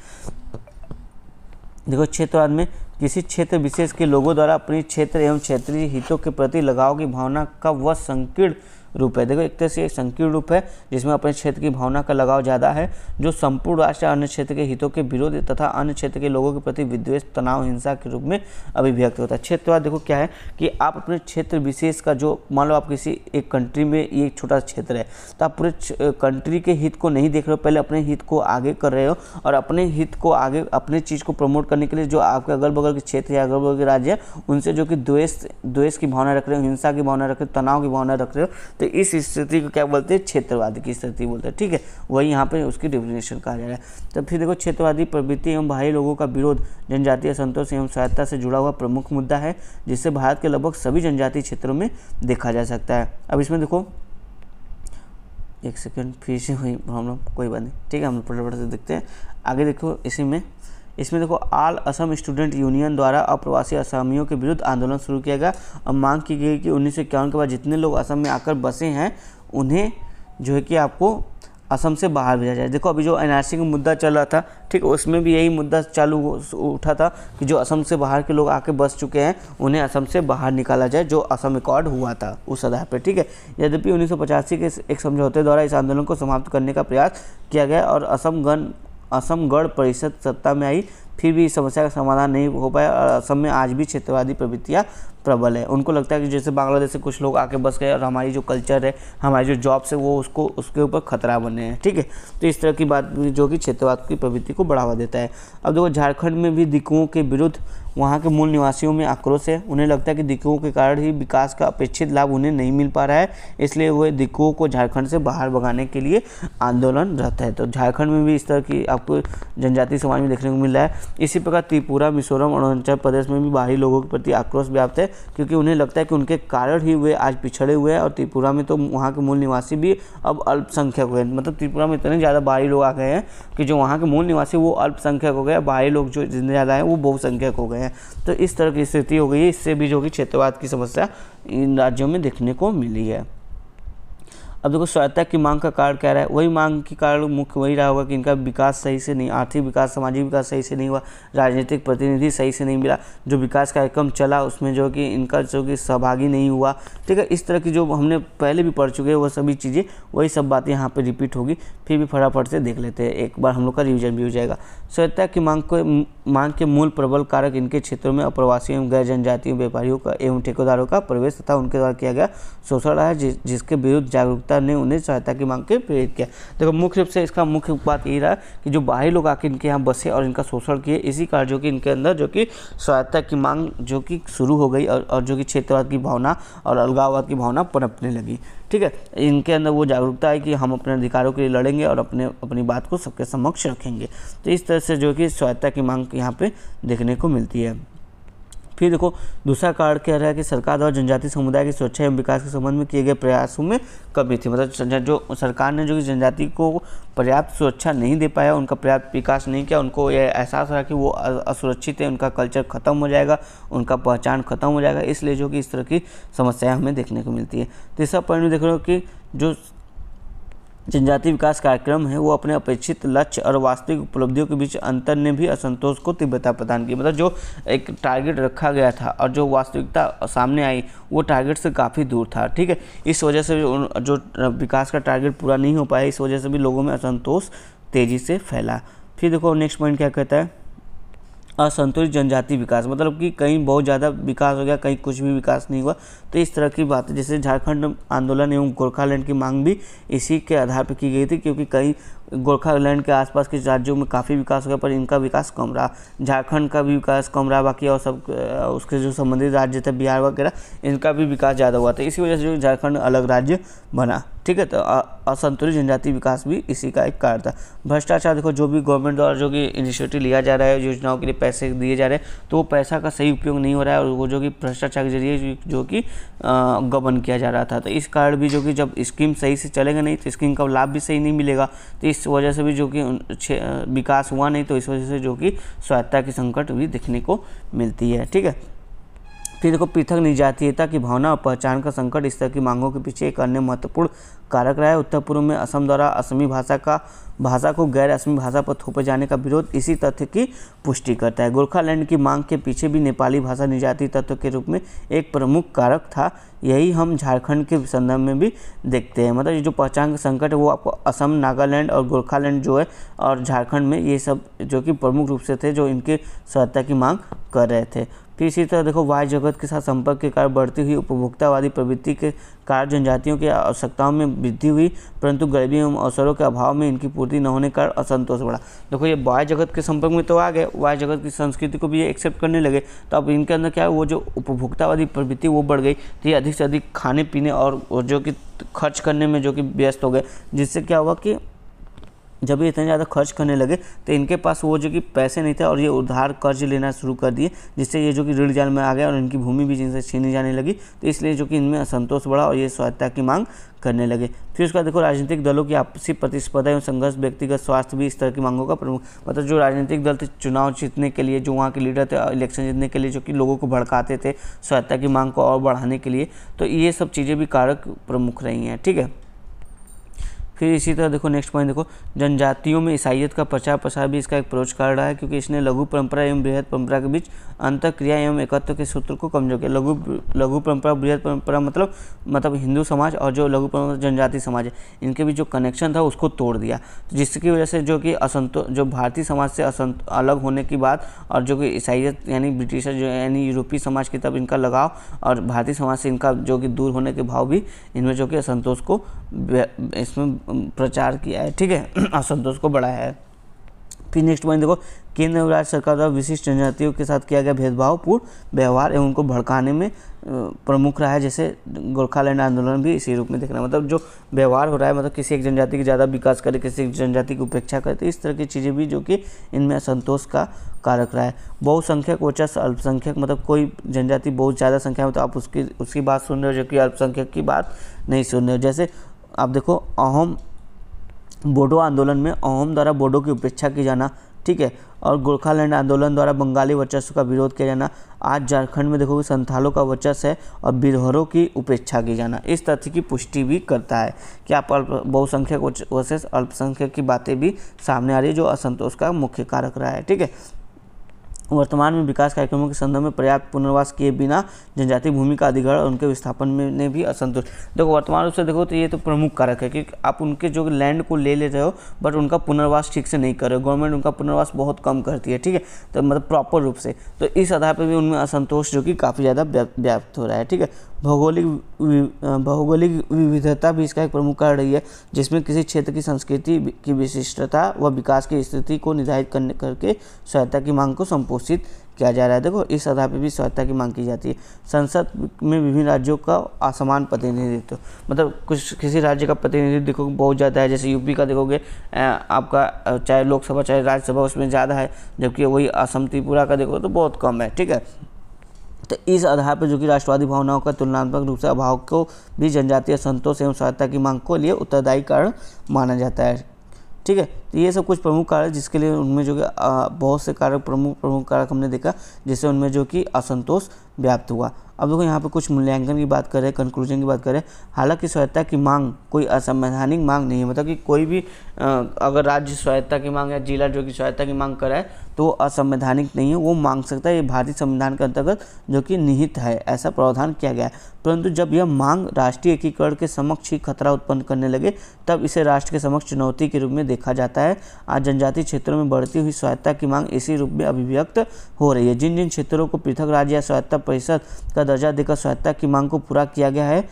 A: देखो क्षेत्रवाद में किसी क्षेत्र विशेष के लोगों द्वारा अपने क्षेत्र एवं क्षेत्रीय हितों के प्रति लगाव की भावना का वह संकीर्ण रूप है देखो एक तरह से एक संकीर्ण रूप है जिसमें अपने क्षेत्र की भावना का लगाव ज़्यादा है जो संपूर्ण राष्ट्र अन्य क्षेत्र के हितों के विरोध तथा अन्य क्षेत्र के लोगों के प्रति विद्वेष तनाव हिंसा के रूप में अभिव्यक्त होता है क्षेत्रवाद देखो क्या है कि आप अपने क्षेत्र विशेष का जो मान लो आप किसी एक कंट्री में ये एक छोटा क्षेत्र है तो आप पूरे कंट्री के हित को नहीं देख रहे हो पहले अपने हित को आगे कर रहे हो और अपने हित को आगे अपने चीज़ को प्रमोट करने के लिए जो आपके अगल बगल के क्षेत्र या अगल बगल के राज्य है उनसे जो कि द्वेष द्वेष की भावना रख रहे हो हिंसा की भावना रख रहे हो तनाव की भावना रख रहे हो तो इस स्थिति को क्या बोलते हैं क्षेत्रवाद की स्थिति बोलते हैं ठीक है वही यहाँ पर उसकी डिफिनेशन कहा जा रहा है तो फिर देखो क्षेत्रवादी प्रवृत्ति एवं बाहरी लोगों का विरोध जनजातीय संतोष एवं सहायता से जुड़ा हुआ प्रमुख मुद्दा है जिससे भारत के लगभग सभी जनजातीय क्षेत्रों में देखा जा सकता है अब इसमें देखो एक सेकेंड फिर से हुई प्रॉब्लम कोई बात नहीं ठीक है हम फटाफट से देखते हैं आगे देखो इसी में इसमें देखो आल असम स्टूडेंट यूनियन द्वारा अप्रवासी असमियों के विरुद्ध आंदोलन शुरू किया गया और मांग की गई कि उन्नीस के बाद जितने लोग असम में आकर बसे हैं उन्हें जो है कि आपको असम से बाहर भेजा जाए देखो अभी जो एनआरसी का मुद्दा चल रहा था ठीक उसमें भी यही मुद्दा चालू उठा था कि जो असम से बाहर के लोग आके बस चुके हैं उन्हें असम से बाहर निकाला जाए जो असम रिकॉर्ड हुआ था उस आधार पर ठीक है यद्यपि उन्नीस के एक समझौते द्वारा इस आंदोलन को समाप्त करने का प्रयास किया गया और असम गण असम गढ़ परिषद सत्ता में आई फिर भी इस समस्या का समाधान नहीं हो पाया और असम में आज भी क्षेत्रवादी प्रवृत्तियाँ प्रबल है उनको लगता है कि जैसे बांग्लादेश से कुछ लोग आके बस गए और हमारी जो कल्चर है हमारी जो जॉब्स है वो उसको उसके ऊपर खतरा बने हैं ठीक है तो इस तरह की बात जो कि क्षेत्रवाद की प्रवृत्ति को बढ़ावा देता है अब देखो झारखंड में भी दिक्कुओं के विरुद्ध वहाँ के मूल निवासियों में आक्रोश है उन्हें लगता है कि दिक्कुओं के कारण ही विकास का अपेक्षित लाभ उन्हें नहीं मिल पा रहा है इसलिए वह दिक्कुओं को झारखंड से बाहर भगाने के लिए आंदोलन रहता है तो झारखंड में भी इस तरह की आपको जनजाति समाज में देखने को मिल रहा है इसी प्रकार त्रिपुरा मिजोरम अरुणाचल प्रदेश में भी बाहरी लोगों के प्रति आक्रोश व्याप्त है क्योंकि उन्हें लगता है कि उनके कारण ही वे आज पिछड़े हुए हैं और त्रिपुरा में तो वहाँ के मूल निवासी भी अब अल्पसंख्यक हुए मतलब त्रिपुरा में इतने ज़्यादा बाहरी लोग आ गए हैं कि जो वहाँ के मूल निवासी वो अल्पसंख्यक हो गए बाहरी लोग जो जितने ज़्यादा हैं वो बहुसंख्यक हो गए हैं हैं तो इस तरह की स्थिति हो गई है इससे भी जो कि क्षेत्रवाद की समस्या इन राज्यों में देखने को मिली है अब देखो स्वायत्ता की मांग का कारण क्या रहा है वही मांग की कारण मुख्य वही रहा होगा कि इनका विकास सही से नहीं आर्थिक विकास सामाजिक विकास सही से नहीं हुआ राजनीतिक प्रतिनिधि सही से नहीं मिला जो विकास कार्यक्रम चला उसमें जो कि इनका जो कि सहभागी नहीं हुआ ठीक है इस तरह की जो हमने पहले भी पढ़ चुके हैं वो सभी चीज़ें वही सब बातें यहाँ पर रिपीट होगी फिर भी फटाफट से देख लेते हैं एक बार हम लोग का रिविजन भी हो जाएगा स्वायत्ता की मांग को मांग के मूल प्रबल कारक इनके क्षेत्रों में अप्रवासी एवं गैर जनजातीय व्यापारियों का एवं ठेकेदारों का प्रवेश तथा उनके द्वारा किया गया शोषण रहा है जि, जिसके विरुद्ध जागरूकता ने उन्हें सहायता की मांग के प्रेरित किया देखो मुख्य रूप से इसका मुख्य बात यही रहा कि जो बाहरी लोग आके इनके यहाँ बसे और इनका शोषण किए इसी कारण जो कि इनके अंदर जो कि सहायता की मांग जो कि शुरू हो गई और, और जो कि क्षेत्रवाद की भावना और अलगाववाद की भावना पनपने लगी ठीक है इनके अंदर वो जागरूकता है कि हम अपने अधिकारों के लिए लड़ेंगे और अपने अपनी बात को सबके समक्ष रखेंगे तो इस तरह से जो कि स्वायत्ता की मांग यहाँ पर देखने को मिलती है फिर देखो दूसरा कारण कह रहा है कि सरकार द्वारा जनजाति समुदाय की सुरक्षा एवं विकास के संबंध में किए गए प्रयासों में कमी थी मतलब जो सरकार ने जो कि जनजाति को पर्याप्त सुरक्षा नहीं दे पाया उनका पर्याप्त विकास नहीं किया उनको यह एहसास रहा कि वो असुरक्षित है उनका कल्चर ख़त्म हो जाएगा उनका पहचान ख़त्म हो जाएगा इसलिए जो कि इस तरह की समस्याएँ हमें देखने को मिलती है तीसरा पॉइंट में देख रहे हो कि जो जनजातीय विकास कार्यक्रम है वो अपने अपेक्षित लक्ष्य और वास्तविक उपलब्धियों के बीच अंतर ने भी असंतोष को तीव्रता प्रदान की मतलब जो एक टारगेट रखा गया था और जो वास्तविकता सामने आई वो टारगेट से काफ़ी दूर था ठीक है इस वजह से जो विकास का टारगेट पूरा नहीं हो पाया इस वजह से भी लोगों में असंतोष तेज़ी से फैला फिर देखो नेक्स्ट पॉइंट क्या कहता है असंतुलित जनजाति विकास मतलब कि कहीं बहुत ज़्यादा विकास हो गया कहीं कुछ भी विकास नहीं हुआ तो इस तरह की बात जैसे झारखंड आंदोलन एवं गोरखालैंड की मांग भी इसी के आधार पर की गई थी क्योंकि कहीं गोरखालैंड के आसपास के राज्यों में काफ़ी विकास हो गया पर इनका विकास कम रहा झारखंड का भी विकास कम रहा बाकी और सब उसके जो संबंधित राज्य थे बिहार वगैरह इनका भी विकास ज़्यादा हुआ था तो इसी वजह से जो झारखंड अलग राज्य बना ठीक है तो असंतुलित जनजाति विकास भी इसी का एक कारण था भ्रष्टाचार देखो जो भी गवर्नमेंट द्वारा जो कि इनिशिएटिव लिया जा रहा है योजनाओं के लिए पैसे दिए जा रहे हैं तो वो पैसा का सही उपयोग नहीं हो रहा है और वो जो कि भ्रष्टाचार के जरिए जो कि गबन किया जा रहा था तो इस कारण भी जो कि जब स्कीम सही से चलेगा नहीं तो स्कीम का लाभ भी सही नहीं मिलेगा तो इस इस वजह से भी जो कि विकास हुआ नहीं तो इस वजह से जो कि स्वायत्ता की संकट भी देखने को मिलती है ठीक है फिर देखो पृथक निजातीयता की भावना और पहचान का संकट इस तरह की मांगों के पीछे एक अन्य महत्वपूर्ण कारक रहा है उत्तर पूर्व में असम द्वारा असमी भाषा का भाषा को गैर असमी भाषा पर थोपे जाने का विरोध इसी तथ्य की पुष्टि करता है गोरखालैंड की मांग के पीछे भी नेपाली भाषा निजाती तत्व के रूप में एक प्रमुख कारक था यही हम झारखंड के संदर्भ में भी देखते हैं मतलब ये जो पहचान का संकट है वो आपको असम नागालैंड और गोरखालैंड जो है और झारखंड में ये सब जो कि प्रमुख रूप से थे जो इनके सहायता की मांग कर रहे थे फिर इसी तरह देखो बाह्य जगत के साथ संपर्क के कारण बढ़ती हुई उपभोक्तावादी प्रवृत्ति के कारण जनजातियों की आवश्यकताओं में वृद्धि हुई परंतु गरीबी एवं अवसरों के अभाव में इनकी पूर्ति न होने कारण असंतोष बढ़ा देखो ये वाह जगत के संपर्क में तो आ गए वाह जगत की संस्कृति को भी ये एक्सेप्ट करने लगे तो अब इनके अंदर क्या है वो जो उपभोक्तावादी प्रवृत्ति वो बढ़ गई तो ये अधिक से अधिक खाने पीने और जो कि खर्च करने में जो कि व्यस्त हो गए जिससे क्या हुआ कि जब ये इतने ज़्यादा खर्च करने लगे तो इनके पास वो जो कि पैसे नहीं थे और ये उधार कर्ज लेना शुरू कर दिए जिससे ये जो कि ऋण जाल में आ गया और इनकी भूमि भी जिनसे छीनी जाने लगी तो इसलिए जो कि इनमें असंतोष बढ़ा और ये स्वायत्ता की मांग करने लगे फिर उसके बाद देखो राजनीतिक दलों की आपसी प्रतिस्पर्धा एवं संघर्ष व्यक्तिगत स्वास्थ्य भी इस तरह की मांगों का प्रमुख मतलब जो राजनीतिक दल थे चुनाव जीतने के लिए जो वहाँ के लीडर थे इलेक्शन जीतने के लिए जो कि लोगों को भड़काते थे स्वायत्ता की मांग को और बढ़ाने के लिए तो ये सब चीज़ें भी कारक प्रमुख रही हैं ठीक है फिर इसी तरह देखो नेक्स्ट पॉइंट देखो जनजातियों में ईसाइत का प्रचार प्रसार भी इसका एक परोक्ष कर रहा है क्योंकि इसने लघु परंपरा एवं बृहद परंपरा के बीच अंतर क्रिया एवं एकत्व के सूत्र को कमजोर किया लघु लघु परंपरा बृहद परंपरा मतलब मतलब हिंदू समाज और जो लघु परंपरा मतलब जनजाति समाज है इनके बीच जो कनेक्शन था उसको तोड़ दिया तो जिसकी वजह से जो कि असंतो जो भारतीय समाज से असंत अलग होने की बात और जो कि ईसाइत यानी ब्रिटिशर जो यानी यूरोपीय समाज की तरफ इनका लगाव और भारतीय समाज से इनका जो कि दूर होने के भाव भी इनमें जो कि असंतोष को इसमें प्रचार किया है ठीक है असंतोष को बढ़ाया है फिर नेक्स्ट पॉइंट देखो केंद्र और राज्य सरकार द्वारा विशिष्ट जनजातियों के साथ किया गया भेदभावपूर्ण व्यवहार एवं उनको भड़काने में प्रमुख रहा है जैसे गोरखालैंड आंदोलन भी इसी रूप में देखना मतलब जो व्यवहार हो रहा है मतलब किसी एक जनजाति की ज़्यादा विकास करे किसी एक जनजाति की उपेक्षा करे तो इस तरह की चीज़ें भी जो कि इनमें असंतोष का कारक रहा है बहुसंख्यक वचस अल्पसंख्यक मतलब कोई जनजाति बहुत ज़्यादा संख्या में तो आप उसकी उसकी बात सुन रहे हो जो कि अल्पसंख्यक की बात नहीं सुन रहे हो जैसे आप देखो अहोम बोडो आंदोलन में अहोम द्वारा बोडो की उपेक्षा की जाना ठीक है और गोरखालैंड आंदोलन द्वारा बंगाली वर्चस्व का विरोध किया जाना आज झारखंड में कि संथालों का वर्चस्व है और बिरहरों की उपेक्षा की जाना इस तथ्य की पुष्टि भी करता है कि आप अल्प बहुसंख्यक वर्सेस अल्पसंख्यक की बातें भी सामने आ रही है जो असंतोष का मुख्य कारक रहा है ठीक है वर्तमान में विकास कार्यक्रमों के संदर्भ में पर्याप्त पुनर्वास किए बिना जनजातीय भूमि का अधिग्रहण और उनके विस्थापन में ने भी असंतोष देखो वर्तमान रूप से देखो तो ये तो प्रमुख कारक है कि आप उनके जो लैंड को ले ले रहे हो बट उनका पुनर्वास ठीक से नहीं कर रहे हो गवर्नमेंट उनका पुनर्वास बहुत कम करती है ठीक है तो मतलब प्रॉपर रूप से तो इस आधार पर भी उनमें असंतोष जो कि काफ़ी ज़्यादा व्याप्त हो रहा है ठीक है भौगोलिक भौगोलिक विविधता भी इसका एक प्रमुख कारण रही है जिसमें किसी क्षेत्र की संस्कृति की विशिष्टता व विकास की स्थिति को निर्धारित करने करके सहायता की मांग को संपोषित किया जा रहा है देखो इस आधार पर भी सहायता की मांग की जाती है संसद में विभिन्न राज्यों का असमान प्रतिनिधित्व मतलब कुछ किसी राज्य का प्रतिनिधित्व देखो बहुत ज़्यादा है जैसे यूपी का देखोगे आपका चाहे लोकसभा चाहे राज्यसभा उसमें ज़्यादा है जबकि वही असम त्रिपुरा का देखो तो बहुत कम है ठीक है तो इस आधार पर जो कि राष्ट्रवादी भावनाओं का तुलनात्मक रूप से अभाव को भी जनजातीय संतोष एवं सहायता की मांग को लिए उत्तरदायी कारण माना जाता है ठीक है तो ये सब कुछ प्रमुख कारक जिसके लिए उनमें जो कि बहुत से कारक प्रमुख प्रमुख कारक हमने देखा जिससे उनमें जो कि असंतोष व्याप्त हुआ अब देखो यहाँ पर कुछ मूल्यांकन की बात करें कंक्लूजन की बात करें हालांकि स्वायत्ता की मांग कोई असंवैधानिक मांग नहीं है मतलब कि कोई भी अगर राज्य स्वायत्ता की मांग या जिला जो कि स्वायत्ता की मांग कराए तो वो असंवैधानिक नहीं है वो मांग सकता है ये भारतीय संविधान के अंतर्गत जो कि निहित है ऐसा प्रावधान किया गया है परंतु जब यह मांग राष्ट्रीय एकीकरण के समक्ष ही खतरा उत्पन्न करने लगे तब इसे राष्ट्र के समक्ष चुनौती के रूप में देखा जाता है आज जनजातीय क्षेत्रों में बढ़ती हुई स्वायत्ता की मांग इसी रूप में अभिव्यक्त हो रही है जिन जिन क्षेत्रों को पृथक राज्य या स्वायत्ता परिषद का दर्जा देकर स्वायत्ता की मांग को पूरा किया गया है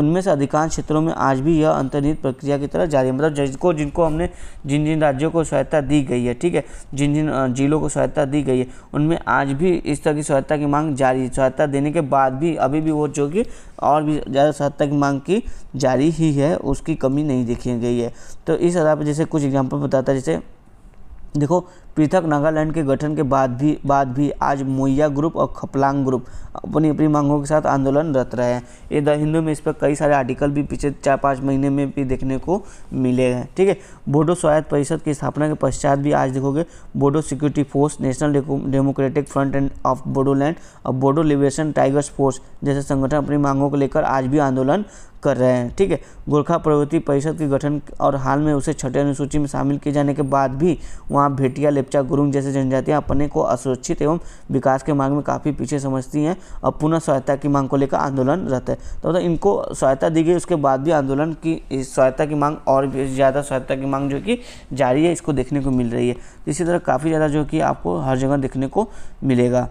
A: उनमें से अधिकांश क्षेत्रों में आज भी यह अंतर्निहित प्रक्रिया की तरह जारी है मतलब जिसको जिनको हमने जिन जिन राज्यों को सहायता दी गई है ठीक है जिन जिन जिलों को सहायता दी गई है उनमें आज भी इस तरह की सहायता की मांग जारी है सहायता देने के बाद भी अभी भी वो जो कि और भी ज़्यादा सहायता की मांग की जारी ही है उसकी कमी नहीं देखी गई है तो इस आधार पर जैसे कुछ एग्जाम्पल बताता है जैसे देखो पृथक नागालैंड के गठन के बाद भी बाद भी आज मोइया ग्रुप और खपलांग ग्रुप अपनी अपनी मांगों के साथ आंदोलनरत रहे हैं ये द हिंदू में इस पर कई सारे आर्टिकल भी पिछले चार पाँच महीने में भी देखने को मिले हैं ठीक है बोडो स्वायत्त परिषद की स्थापना के पश्चात भी आज देखोगे Bodo security force national democratic front and of Bodoland और बोडो लिबरेशन टाइगर्स फोर्स जैसे संगठन अपनी मांगों को लेकर आज भी आंदोलन कर रहे हैं ठीक है गोरखा प्रगति परिषद के गठन और हाल में उसे छठे अनुसूची में शामिल किए जाने के बाद भी वहाँ भेटिया लेपचा गुरुंग जैसे जनजातियाँ अपने को असुरक्षित एवं विकास के मांग में काफ़ी पीछे समझती हैं और पुनः सहायता की मांग को लेकर आंदोलन रहता है तो मतलब इनको सहायता दी गई उसके बाद भी आंदोलन की सहायता की मांग और ज़्यादा सहायता की मांग जो कि जारी है इसको देखने को मिल रही है इसी तरह काफ़ी ज़्यादा जो कि आपको हर जगह देखने को मिलेगा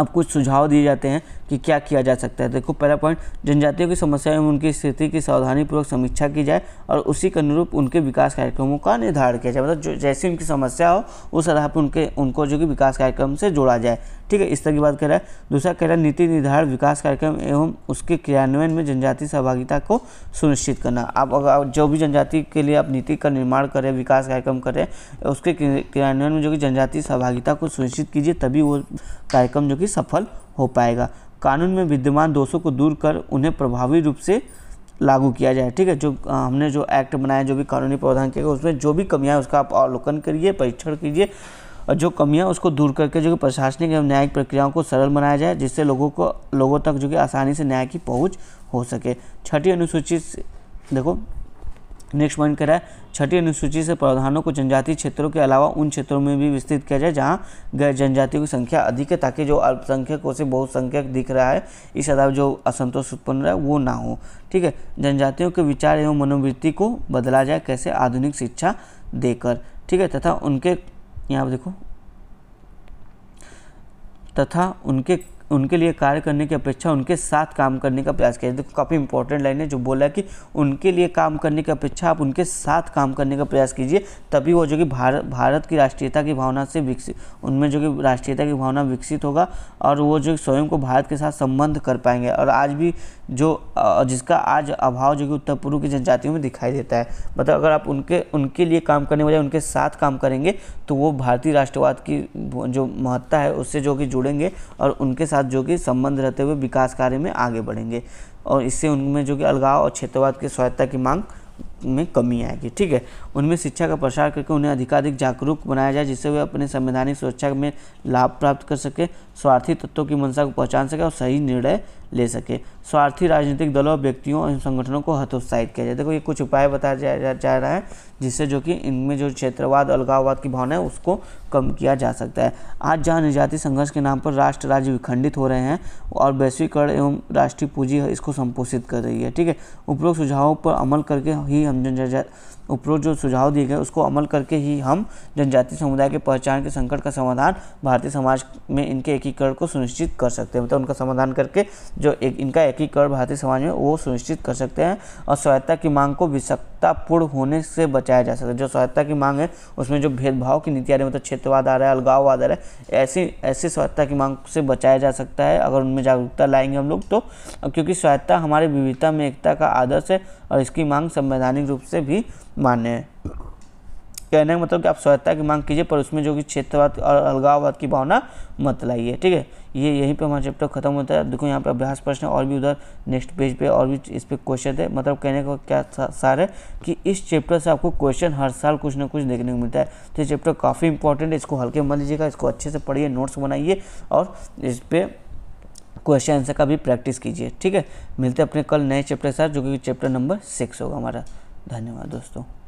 A: अब कुछ सुझाव दिए जाते हैं कि क्या किया जा सकता है देखो पहला पॉइंट जनजातियों की समस्या एवं उनकी स्थिति की सावधानीपूर्वक समीक्षा की जाए और उसी के अनुरूप उनके विकास कार्यक्रमों का निर्धारण किया जाए मतलब जो जैसी उनकी समस्या हो उस आधार पर उनके उनको जो कि विकास कार्यक्रम से जोड़ा जाए ठीक है इस तरह की बात कह रहा है दूसरा कह रहा है नीति निर्धारण विकास कार्यक्रम एवं उसके क्रियान्वयन में जनजाति सहभागिता को सुनिश्चित करना आप अगर जो भी जनजाति के लिए आप नीति का निर्माण करें विकास कार्यक्रम करें उसके क्रियान्वयन में जो कि जनजाति सहभागिता को सुनिश्चित कीजिए तभी वो कार्यक्रम जो ही सफल हो पाएगा कानून में विद्यमान दोषों को दूर कर उन्हें प्रभावी रूप से लागू किया जाए ठीक है जो हमने जो एक्ट बनाया जो भी कानूनी प्रावधान किया गया उसमें जो भी कमियाँ उसका आप अवलोकन करिए परीक्षण कीजिए और जो कमियाँ उसको दूर करके जो कि प्रशासनिक एवं न्यायिक प्रक्रियाओं को सरल बनाया जाए जिससे लोगों को लोगों तक जो कि आसानी से न्याय की पहुँच हो सके छठी अनुसूची देखो नेक्स्ट पॉइंट कह रहा है छठी अनुसूची से प्रावधानों को जनजातीय क्षेत्रों के अलावा उन क्षेत्रों में भी विस्तृत किया जाए जहाँ गैर जनजातियों की संख्या अधिक है ताकि जो अल्पसंख्यकों से बहुसंख्यक दिख रहा है इस अदाव जो असंतोष उत्पन्न रहा है वो ना हो ठीक है जनजातियों के विचार एवं मनोवृत्ति को बदला जाए कैसे आधुनिक शिक्षा देकर ठीक है तथा उनके यहाँ देखो तथा उनके उनके लिए कार्य करने की अपेक्षा उनके साथ काम करने का प्रयास किया देखो काफ़ी इंपॉर्टेंट लाइन है जो बोला है कि उनके लिए काम करने की अपेक्षा आप उनके साथ काम करने का प्रयास कीजिए तभी वो जो कि भारत भारत की राष्ट्रीयता की भावना से विकसित उनमें जो कि राष्ट्रीयता की भावना विकसित होगा और वो जो स्वयं को भारत के साथ संबंध कर पाएंगे और आज भी जो जिसका आज अभाव जो कि उत्तर पूर्व की जनजातियों में दिखाई देता है मतलब अगर आप उनके उनके लिए काम करने वाले उनके साथ काम करेंगे तो वो भारतीय राष्ट्रवाद की जो महत्ता है उससे जो कि जुड़ेंगे और उनके साथ जो कि संबंध रहते हुए विकास कार्य में आगे बढ़ेंगे और इससे उनमें जो कि अलगाव और क्षेत्रवाद की स्वायत्ता की मांग में कमी आएगी ठीक है उनमें शिक्षा का प्रसार करके उन्हें अधिकाधिक जागरूक बनाया जाए जिससे वे अपने संवैधानिक सुरक्षा में लाभ प्राप्त कर सके स्वार्थी तत्वों की मंशा को पहचान सके और सही निर्णय ले सके स्वार्थी राजनीतिक दलों व्यक्तियों और संगठनों को हतोत्साहित किया जाए देखो ये कुछ उपाय बताया जा, जा, जा रहा है जिससे जो कि इनमें जो क्षेत्रवाद अलगाववाद की भावना है उसको कम किया जा सकता है आज जहाँ निजाति संघर्ष के नाम पर राष्ट्र राज्य विखंडित हो रहे हैं और वैश्वीकरण एवं राष्ट्रीय पूंजी इसको संपोषित कर रही है ठीक है उपरोक्त सुझावों पर अमल करके ही हम जनजात उपरोक्त जो सुझाव दिए गए उसको अमल करके ही हम जनजातीय समुदाय के पहचान के संकट का समाधान भारतीय समाज में इनके एकीकरण को सुनिश्चित कर सकते हैं मतलब उनका समाधान करके जो एक इनका एकीकरण भारतीय समाज में वो सुनिश्चित कर सकते हैं और स्वायत्ता की मांग को विषक्तापूर्ण होने से बचाया जा सकता है जो स्वायत्ता की मांग है उसमें जो भेदभाव की नीति आ रही है मतलब क्षेत्रवाद आ रहा है अलगाववाद आ रहा है ऐसी ऐसी स्वायत्ता की मांग से बचाया जा सकता है अगर उनमें जागरूकता लाएंगे हम लोग तो क्योंकि स्वायत्ता हमारे विविधता में एकता का आदर्श है और इसकी मांग संवैधानिक रूप से भी मान्य है कहने का मतलब कि आप स्वच्छता की मांग कीजिए पर उसमें जो कि क्षेत्रवाद और अलगाववाद की भावना मत लाइए ठीक है ये यहीं पे हमारा चैप्टर खत्म होता है देखो यहाँ पे अभ्यास प्रश्न और भी उधर नेक्स्ट पेज पे और भी इस पर क्वेश्चन है मतलब कहने का क्या सार है कि इस चैप्टर से आपको क्वेश्चन हर साल कुछ ना कुछ देखने को मिलता है तो ये चैप्टर काफ़ी इंपॉर्टेंट है इसको हल्के मत लीजिएगा इसको अच्छे से पढ़िए नोट्स बनाइए और इस पर क्वेश्चन आंसर का भी प्रैक्टिस कीजिए ठीक है मिलते हैं अपने कल नए चैप्टर के साथ जो कि चैप्टर नंबर सिक्स होगा हमारा धन्यवाद दोस्तों